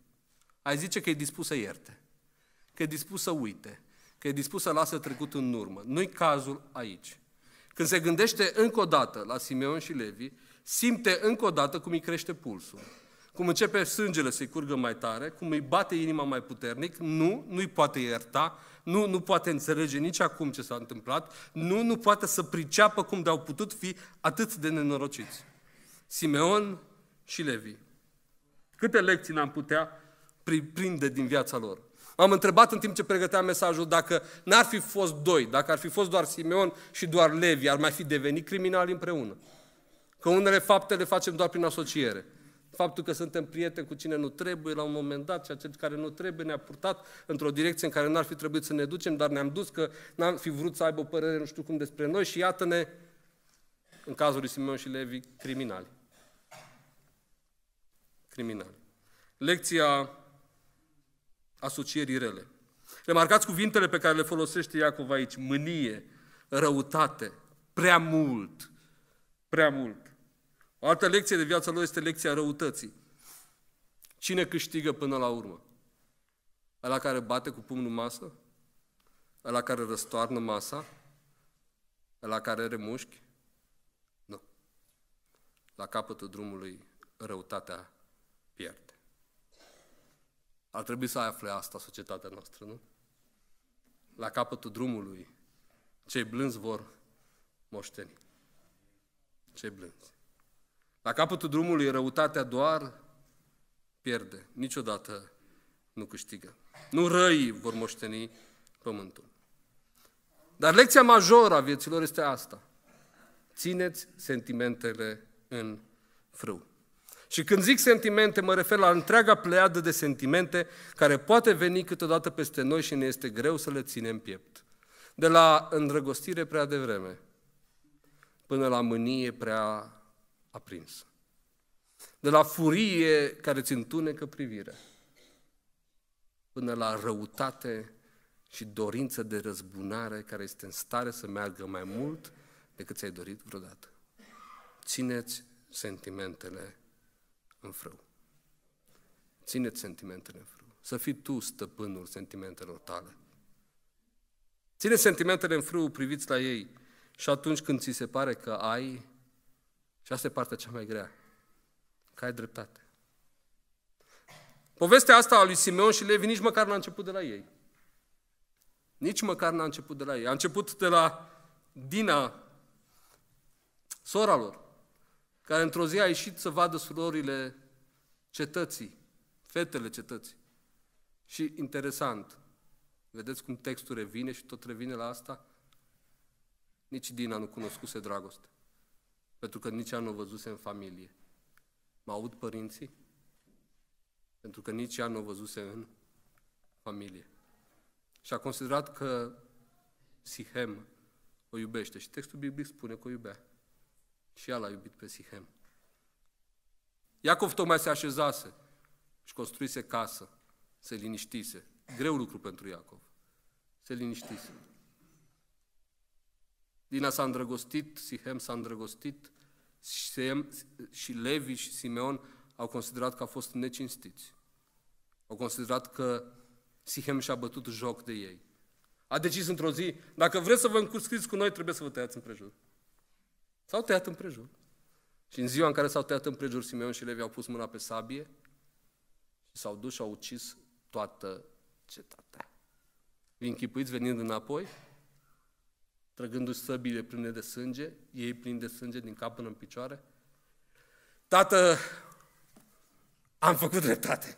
Ai zice că e dispus să ierte, că e dispus să uite, că e dispus să lasă trecut în urmă. Nu-i cazul aici. Când se gândește încă o dată la Simeon și Levi, simte încă o dată cum îi crește pulsul. Cum începe sângele să-i curgă mai tare, cum îi bate inima mai puternic, nu, nu-i poate ierta, nu, nu poate înțelege nici acum ce s-a întâmplat, nu, nu poate să priceapă cum de-au putut fi atât de nenorociți. Simeon și Levi. Câte lecții n-am putea prinde din viața lor? M-am întrebat în timp ce pregăteam mesajul dacă n-ar fi fost doi, dacă ar fi fost doar Simeon și doar Levi, ar mai fi devenit criminali împreună. Că unele fapte le facem doar prin asociere. Faptul că suntem prieteni cu cine nu trebuie la un moment dat și acel care nu trebuie ne-a purtat într-o direcție în care n-ar fi trebuit să ne ducem, dar ne-am dus că n-am fi vrut să aibă o părere nu știu cum despre noi și iată-ne, în cazul lui Simeon și Levi, criminali. Criminali. Lecția asocierii rele. Remarcați cuvintele pe care le folosește Iacov aici, mânie, răutate, prea mult, prea mult. O altă lecție de viața lor este lecția răutății. Cine câștigă până la urmă? Ăla care bate cu pumnul masă? Ăla care răstoarnă masa? Ăla care are mușchi? Nu. La capătul drumului răutatea pierde. Ar trebui să afle asta societatea noastră, nu? La capătul drumului, cei blânzi vor moșteni. Cei blânzi. La capătul drumului răutatea doar pierde, niciodată nu câștigă. Nu răi vor moșteni pământul. Dar lecția majoră a vieților este asta. Țineți sentimentele în frâu. Și când zic sentimente, mă refer la întreaga pleiadă de sentimente care poate veni câteodată peste noi și ne este greu să le ținem piept. De la îndrăgostire prea devreme, până la mânie prea aprinsă, de la furie care ți întunecă privirea, până la răutate și dorință de răzbunare care este în stare să meargă mai mult decât ți-ai dorit vreodată. Țineți sentimentele în frâu. Țineți sentimentele în frâu. Să fii tu stăpânul sentimentelor tale. Țineți sentimentele în frâu, priviți la ei și atunci când ți se pare că ai și asta e partea cea mai grea. Că ai dreptate. Povestea asta a lui Simeon și Levi nici măcar n-a început de la ei. Nici măcar n-a început de la ei. A început de la Dina, sora lor, care într-o zi a ieșit să vadă surorile cetății, fetele cetății. Și interesant, vedeți cum textul revine și tot revine la asta? Nici Dina nu cunoscuse dragoste pentru că nici ea nu o văzuse în familie. Mă aud părinții? Pentru că nici ea nu o văzuse în familie. Și a considerat că Sihem o iubește. Și textul biblic spune că o iubea. Și el a iubit pe Sihem. Iacov tocmai se așezase și construise casă, se liniștise. Greu lucru pentru Iacov. Se liniștise. Dina s-a îndrăgostit, Sihem s-a îndrăgostit și Levi și Simeon au considerat că au fost necinstiți. Au considerat că Sihem și-a bătut joc de ei. A decis într-o zi, dacă vreți să vă încurscriți cu noi, trebuie să vă tăiați împrejur. S-au tăiat împrejur. Și în ziua în care s-au tăiat împrejur, Simeon și Levi au pus mâna pe sabie și s-au dus și au ucis toată cetatea. Vă închipuiți venind înapoi? trăgându-și săbile pline de sânge, ei plini de sânge din cap până în picioare. Tată, am făcut dreptate.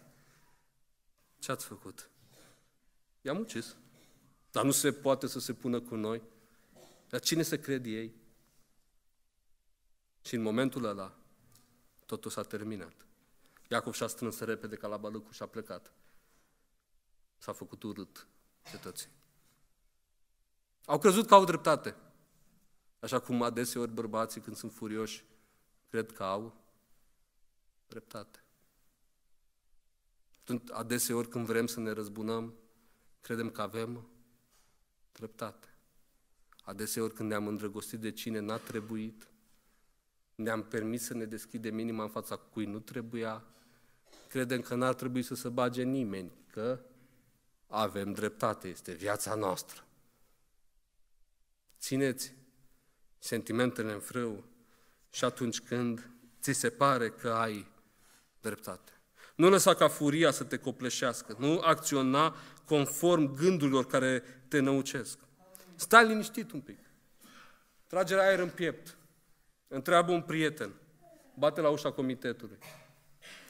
Ce ați făcut? I-am ucis. Dar nu se poate să se pună cu noi. Dar cine se crede ei? Și în momentul ăla, totul s-a terminat. Iacov și-a strâns repede ca la balucul și a plecat. S-a făcut urât cetății. Au crezut că au dreptate. Așa cum adeseori bărbații când sunt furioși cred că au dreptate. Adeseori când vrem să ne răzbunăm, credem că avem dreptate. Adeseori când ne-am îndrăgostit de cine n-a trebuit, ne-am permis să ne deschidem inima în fața cui nu trebuia, credem că n-ar trebui să se bage nimeni, că avem dreptate, este viața noastră. Țineți sentimentele în frâu și atunci când ți se pare că ai dreptate. Nu lăsa ca furia să te copleșească, nu acționa conform gândurilor care te năucesc. Stai liniștit un pic. Trage aer în piept. Întreabă un prieten. Bate la ușa comitetului.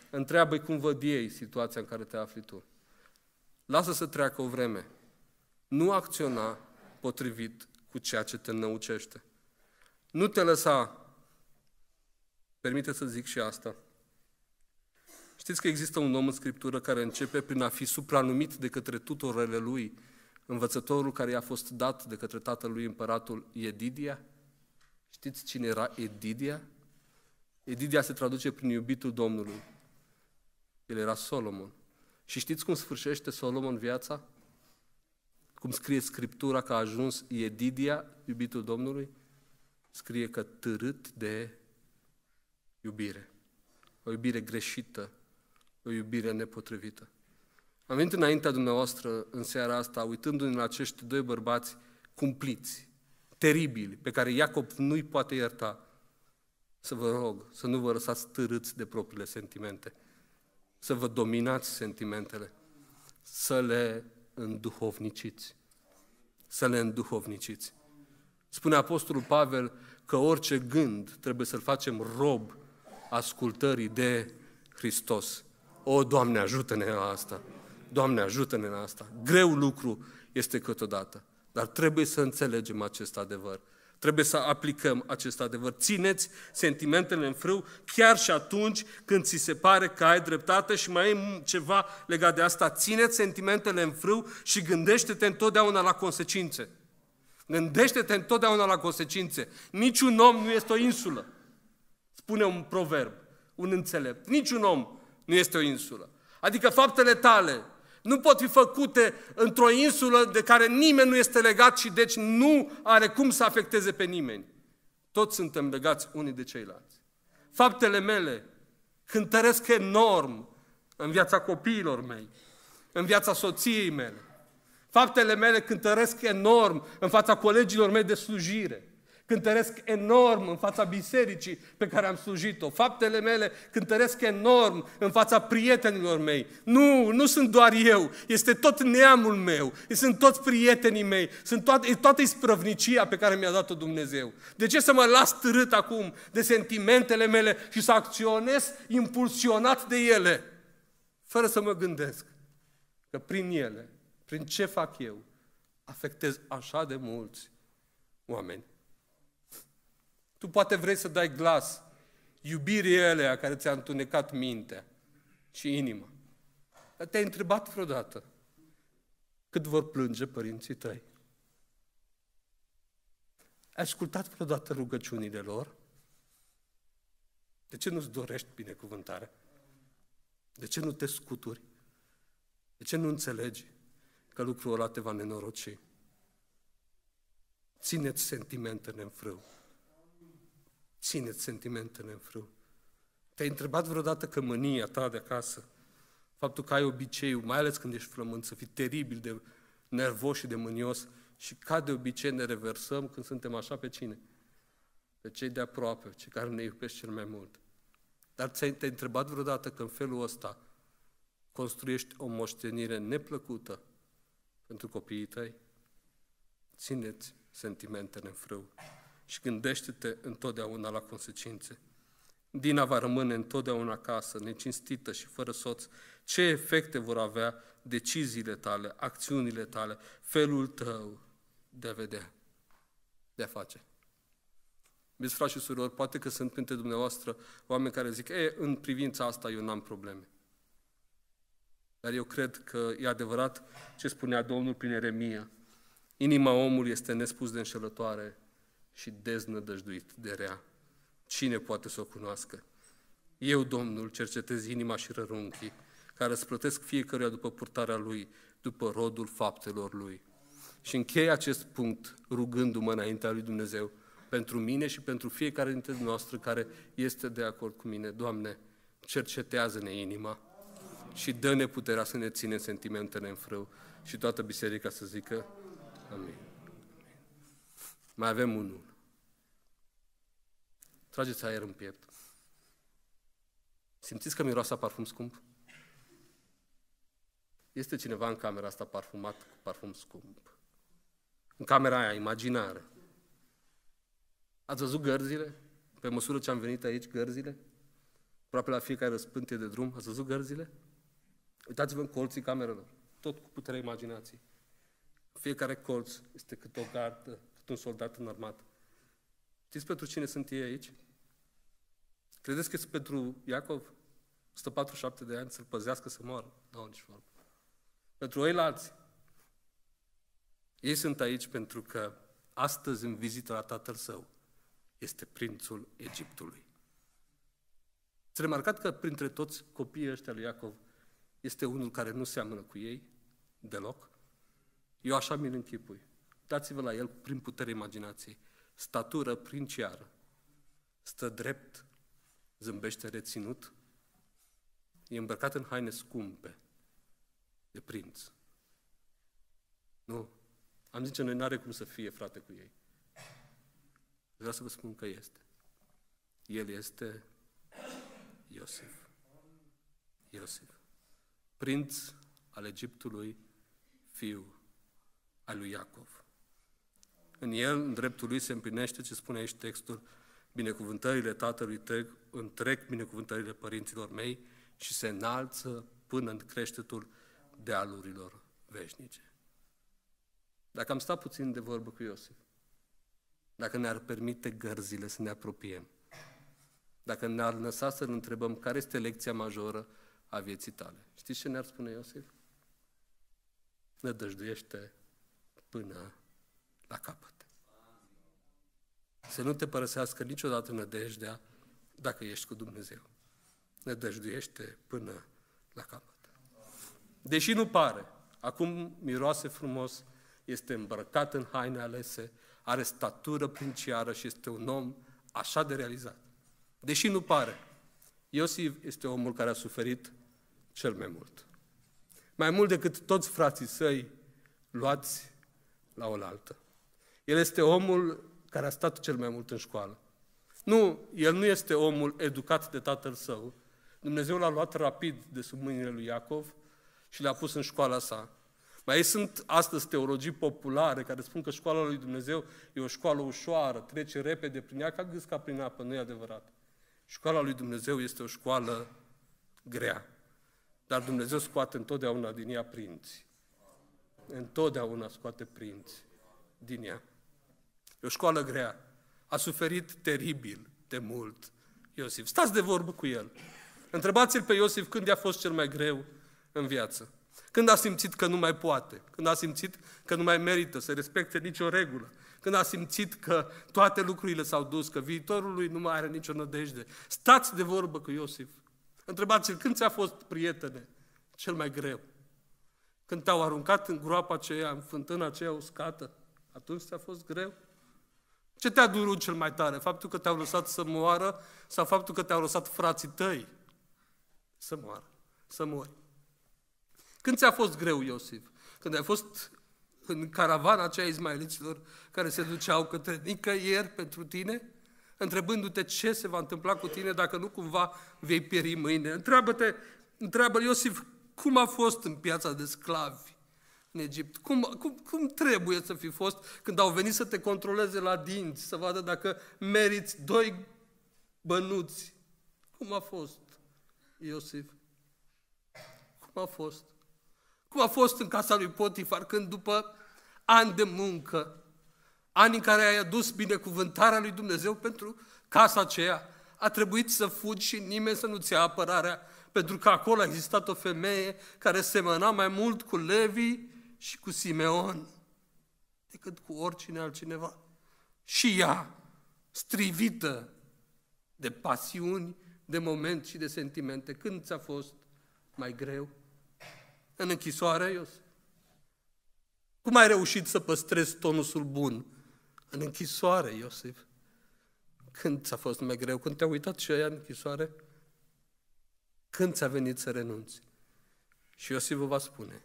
Întreabă-i cum văd ei situația în care te afli tu. Lasă să treacă o vreme. Nu acționa potrivit cu ceea ce te năucește. Nu te lăsa, permite să zic și asta, Știți că există un om în Scriptură care începe prin a fi supranumit de către tutorele lui, învățătorul care i-a fost dat de către tatălui împăratul Edidia? Știți cine era Edidia? Edidia se traduce prin iubitul Domnului. El era Solomon. Și știți cum sfârșește Solomon viața? Cum scrie Scriptura că a ajuns Iedidia, iubitul Domnului? Scrie că târât de iubire. O iubire greșită, o iubire nepotrivită. Am venit înaintea dumneavoastră în seara asta, uitându-ne la acești doi bărbați cumpliți, teribili, pe care Iacob nu-i poate ierta, să vă rog să nu vă lăsați târâți de propriile sentimente, să vă dominați sentimentele, să le înduhovniciți. Să le înduhovniciți. Spune Apostolul Pavel că orice gând trebuie să-l facem rob ascultării de Hristos. O, Doamne, ajută-ne la asta! Doamne, ajută-ne la asta! Greu lucru este câteodată, dar trebuie să înțelegem acest adevăr. Trebuie să aplicăm acest adevăr. Țineți sentimentele în frâu chiar și atunci când ți se pare că ai dreptate și mai e ceva legat de asta. Țineți sentimentele în frâu și gândește-te întotdeauna la consecințe. Gândește-te întotdeauna la consecințe. Niciun om nu este o insulă. Spune un proverb, un înțelept. Niciun om nu este o insulă. Adică faptele tale, nu pot fi făcute într-o insulă de care nimeni nu este legat și deci nu are cum să afecteze pe nimeni. Toți suntem legați unii de ceilalți. Faptele mele cântăresc enorm în viața copiilor mei, în viața soției mele. Faptele mele cântăresc enorm în fața colegilor mei de slujire cântăresc enorm în fața bisericii pe care am slujit-o. Faptele mele cântăresc enorm în fața prietenilor mei. Nu, nu sunt doar eu, este tot neamul meu, sunt toți prietenii mei, sunt toată, toată isprăvnicia pe care mi-a dat-o Dumnezeu. De ce să mă las târât acum de sentimentele mele și să acționez impulsionat de ele, fără să mă gândesc că prin ele, prin ce fac eu, afectez așa de mulți oameni. Tu poate vrei să dai glas iubirii elea care ți-a întunecat mintea și inima. Dar te-ai întrebat vreodată cât vor plânge părinții tăi? Ai ascultat vreodată rugăciunile lor? De ce nu-ți dorești binecuvântare? De ce nu te scuturi? De ce nu înțelegi că lucrul ăla te va nenoroci? Țineți sentimentele în frâu. Țineți sentimentele în frâu. Te-ai întrebat vreodată că mânia ta de acasă, faptul că ai obiceiul, mai ales când ești flământ, să fii teribil de nervos și de mânios și ca de obicei ne reversăm când suntem așa pe cine? Pe cei de aproape, cei care ne iubesc cel mai mult. Dar ți-ai te întrebat vreodată că în felul ăsta construiești o moștenire neplăcută pentru copiii tăi? Țineți sentimentele în frâu și gândește-te întotdeauna la consecințe. Dina va rămâne întotdeauna acasă, necinstită și fără soț. Ce efecte vor avea deciziile tale, acțiunile tale, felul tău de a vedea, de a face? Vezi, frați și surori, poate că sunt printre dumneavoastră oameni care zic, e, în privința asta eu n-am probleme. Dar eu cred că e adevărat ce spunea Domnul prin Eremia. Inima omului este nespus de înșelătoare și deznădăjduit de rea. Cine poate să o cunoască? Eu, Domnul, cercetez inima și rărunchii, care răsplătesc fiecăruia după purtarea lui, după rodul faptelor lui. Și închei acest punct rugându-mă înaintea lui Dumnezeu pentru mine și pentru fiecare dintre noastre care este de acord cu mine. Doamne, cercetează-ne inima și dă-ne puterea să ne ținem sentimentele în frâu și toată biserica să zică Amin. Mai avem unul. Trageți aer în piept. Simțiți că miroasa parfum scump? Este cineva în camera asta parfumat cu parfum scump. În camera aia, imaginară. Ați văzut gărzile? Pe măsură ce am venit aici, gărzile? Aproape la fiecare răspântie de drum, ați văzut gărzile? Uitați-vă în colții camerelor, tot cu puterea imaginației. Fiecare colț este cât o gardă decât un soldat în armată. Știți pentru cine sunt ei aici? Credeți că sunt pentru Iacov? 147 de ani să-l păzească să moară? Nu, nici vorbă. Pentru ei alții. Ei sunt aici pentru că astăzi în vizită la tatăl său este prințul Egiptului. Ați remarcat că printre toți copiii ăștia lui Iacov este unul care nu seamănă cu ei deloc? Eu așa mi-l închipui. Uitați-vă la el prin puterea imaginației. Statură ceară. Stă drept, zâmbește reținut, e îmbrăcat în haine scumpe de prinț. Nu. Am că noi n-are cum să fie frate cu ei. Vreau să vă spun că este. El este Iosif. Iosif. Prinț al Egiptului, fiu al lui Iacov. În el, în dreptul lui, se împlinește ce spune aici textul, binecuvântările tatălui tău întrec binecuvântările părinților mei și se înalță până în creștetul dealurilor veșnice. Dacă am stat puțin de vorbă cu Iosif, dacă ne-ar permite gărzile să ne apropiem, dacă ne-ar lăsa să ne întrebăm care este lecția majoră a vieții tale, știți ce ne-ar spune Iosif? Nădăjduiește până la capăt. Să nu te părăsească niciodată nădejdea dacă ești cu Dumnezeu. Nădăjduiește până la capăt. Deși nu pare, acum miroase frumos, este îmbrăcat în haine alese, are statură princiară și este un om așa de realizat. Deși nu pare, Iosif este omul care a suferit cel mai mult. Mai mult decât toți frații săi luați la oaltă. El este omul care a stat cel mai mult în școală. Nu, el nu este omul educat de tatăl său. Dumnezeu l-a luat rapid de sub mâinile lui Iacov și l a pus în școala sa. Mai sunt astăzi teologii populare care spun că școala lui Dumnezeu e o școală ușoară, trece repede prin ea ca gâsca prin apă, nu e adevărat. Școala lui Dumnezeu este o școală grea, dar Dumnezeu scoate întotdeauna din ea prinți. Întotdeauna scoate prinți din ea. E o școală grea. A suferit teribil de mult Iosif. Stați de vorbă cu el. Întrebați-l pe Iosif când i-a fost cel mai greu în viață. Când a simțit că nu mai poate, când a simțit că nu mai merită să respecte nicio regulă, când a simțit că toate lucrurile s-au dus, că viitorul lui nu mai are nicio nădejde. Stați de vorbă cu Iosif. Întrebați-l când ți-a fost, prietene, cel mai greu. Când te-au aruncat în groapa aceea, în fântâna aceea uscată, atunci ți-a fost greu? Ce te-a durut cel mai tare? Faptul că te-au lăsat să moară sau faptul că te-au lăsat frații tăi să moară, să mori? Când ți-a fost greu, Iosif? Când ai fost în caravana aceea izmaeliților care se duceau către nicăieri pentru tine? Întrebându-te ce se va întâmpla cu tine dacă nu cumva vei pieri mâine. Întreabă-te, întreabă Iosif, cum a fost în piața de sclavi? în Egipt. Cum, cum, cum trebuie să fi fost când au venit să te controleze la dinți, să vadă dacă meriți doi bănuți? Cum a fost Iosif? Cum a fost? Cum a fost în casa lui Potifar când după ani de muncă, ani în care ai adus binecuvântarea lui Dumnezeu pentru casa aceea, a trebuit să fugi și nimeni să nu-ți ia apărarea, pentru că acolo a existat o femeie care semăna mai mult cu Levi și cu Simeon decât cu oricine altcineva. Și ea, strivită de pasiuni, de moment și de sentimente, când ți-a fost mai greu? În închisoare, Iosif. Cum ai reușit să păstrezi tonusul bun? În închisoare, Iosif. Când ți-a fost mai greu? Când te-a uitat și aia în închisoare? Când ți-a venit să renunți? Și Iosif vă va spune,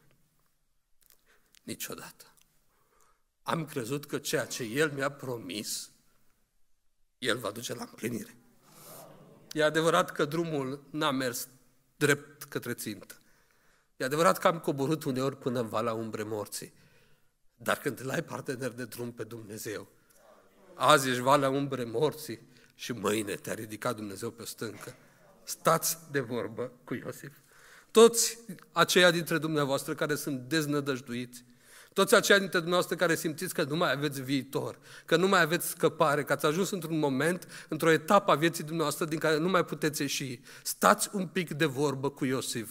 niciodată. Am crezut că ceea ce El mi-a promis, El va duce la împlinire. E adevărat că drumul n-a mers drept către țintă. E adevărat că am coborât uneori până în vala umbre morții. Dar când îl ai partener de drum pe Dumnezeu, azi ești vala umbre morții și mâine te-a ridicat Dumnezeu pe stâncă. Stați de vorbă cu Iosif. Toți aceia dintre dumneavoastră care sunt deznădăjduiți, toți aceia dintre dumneavoastră care simțiți că nu mai aveți viitor, că nu mai aveți scăpare, că ați ajuns într-un moment, într-o etapă a vieții dumneavoastră din care nu mai puteți ieși, stați un pic de vorbă cu Iosif.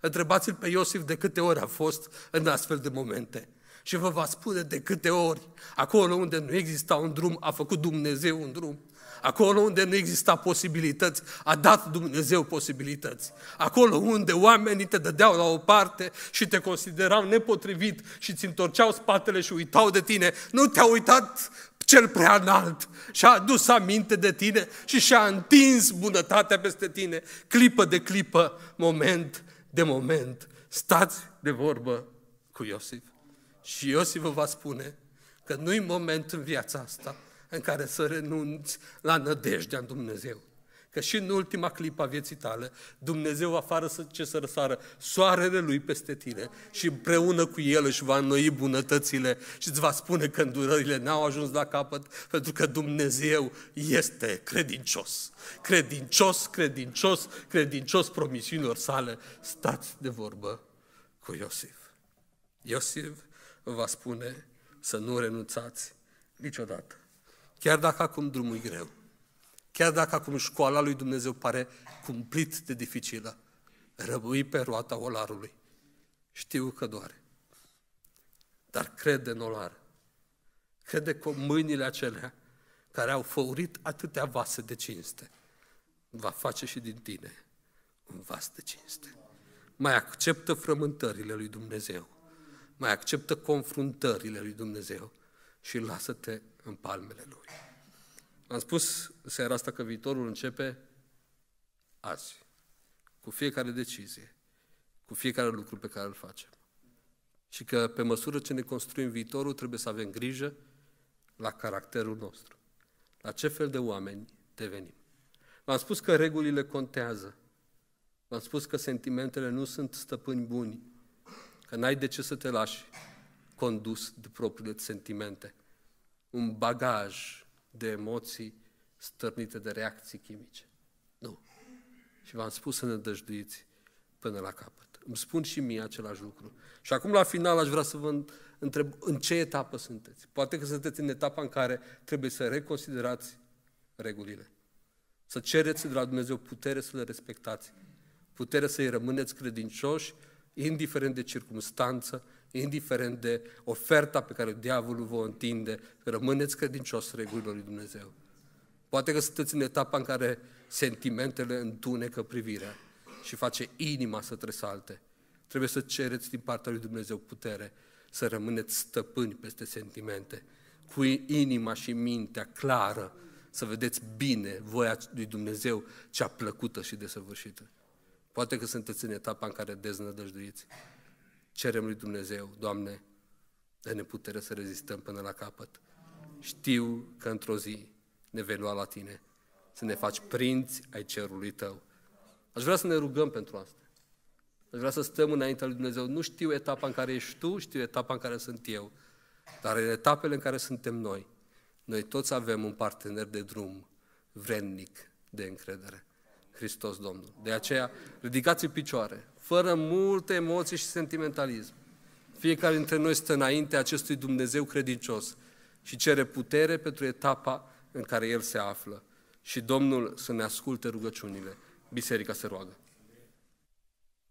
Întrebați-l pe Iosif de câte ori a fost în astfel de momente. Și vă va spune de câte ori, acolo unde nu exista un drum, a făcut Dumnezeu un drum. Acolo unde nu exista posibilități, a dat Dumnezeu posibilități. Acolo unde oamenii te dădeau la o parte și te considerau nepotrivit și ți întorceau spatele și uitau de tine, nu te-a uitat cel prea înalt și-a adus aminte de tine și și-a întins bunătatea peste tine, clipă de clipă, moment de moment. Stați de vorbă cu Iosif. Și Iosif vă va spune că nu-i moment în viața asta în care să renunți la nădejdea în Dumnezeu. Că și în ultima clipă a vieții tale, Dumnezeu fără să ce să răsară soarele Lui peste tine și împreună cu El își va înnoi bunătățile și îți va spune că îndurările n-au ajuns la capăt, pentru că Dumnezeu este credincios. Credincios, credincios, credincios promisiunilor sale. Stați de vorbă cu Iosif. Iosif va spune să nu renunțați niciodată. Chiar dacă acum drumul e greu, chiar dacă acum școala lui Dumnezeu pare cumplit de dificilă, rămâi pe roata olarului. Știu că doare, dar crede în olar. Crede că mâinile acelea care au făurit atâtea vase de cinste, va face și din tine un vas de cinste. Mai acceptă frământările lui Dumnezeu mai acceptă confruntările lui Dumnezeu și lasă-te în palmele Lui. Am spus seara asta că viitorul începe azi, cu fiecare decizie, cu fiecare lucru pe care îl facem. Și că pe măsură ce ne construim viitorul, trebuie să avem grijă la caracterul nostru, la ce fel de oameni devenim. V-am spus că regulile contează, v-am spus că sentimentele nu sunt stăpâni buni că n-ai de ce să te lași condus de propriile sentimente. Un bagaj de emoții stârnite de reacții chimice. Nu. Și v-am spus să ne dăjduiți până la capăt. Îmi spun și mie același lucru. Și acum, la final, aș vrea să vă întreb în ce etapă sunteți. Poate că sunteți în etapa în care trebuie să reconsiderați regulile. Să cereți de la Dumnezeu putere să le respectați. Putere să-i rămâneți credincioși indiferent de circumstanță, indiferent de oferta pe care diavolul vă întinde, rămâneți credincios regulilor lui Dumnezeu. Poate că sunteți în etapa în care sentimentele întunecă privirea și face inima să tresalte. Trebuie să cereți din partea lui Dumnezeu putere să rămâneți stăpâni peste sentimente, cu inima și mintea clară, să vedeți bine voia lui Dumnezeu, cea plăcută și desăvârșită. Poate că sunteți în etapa în care deznădăjduiți. Cerem lui Dumnezeu, Doamne, de ne putere să rezistăm până la capăt. Știu că într-o zi ne vei lua la Tine, să ne faci prinți ai cerului Tău. Aș vrea să ne rugăm pentru asta. Aș vrea să stăm înaintea lui Dumnezeu. Nu știu etapa în care ești tu, știu etapa în care sunt eu, dar în etapele în care suntem noi, noi toți avem un partener de drum vrednic de încredere. Hristos Domnul. De aceea, ridicați picioare, fără multe emoții și sentimentalism. Fiecare dintre noi stă înainte acestui Dumnezeu credincios și cere putere pentru etapa în care El se află. Și Domnul să ne asculte rugăciunile. Biserica se roagă.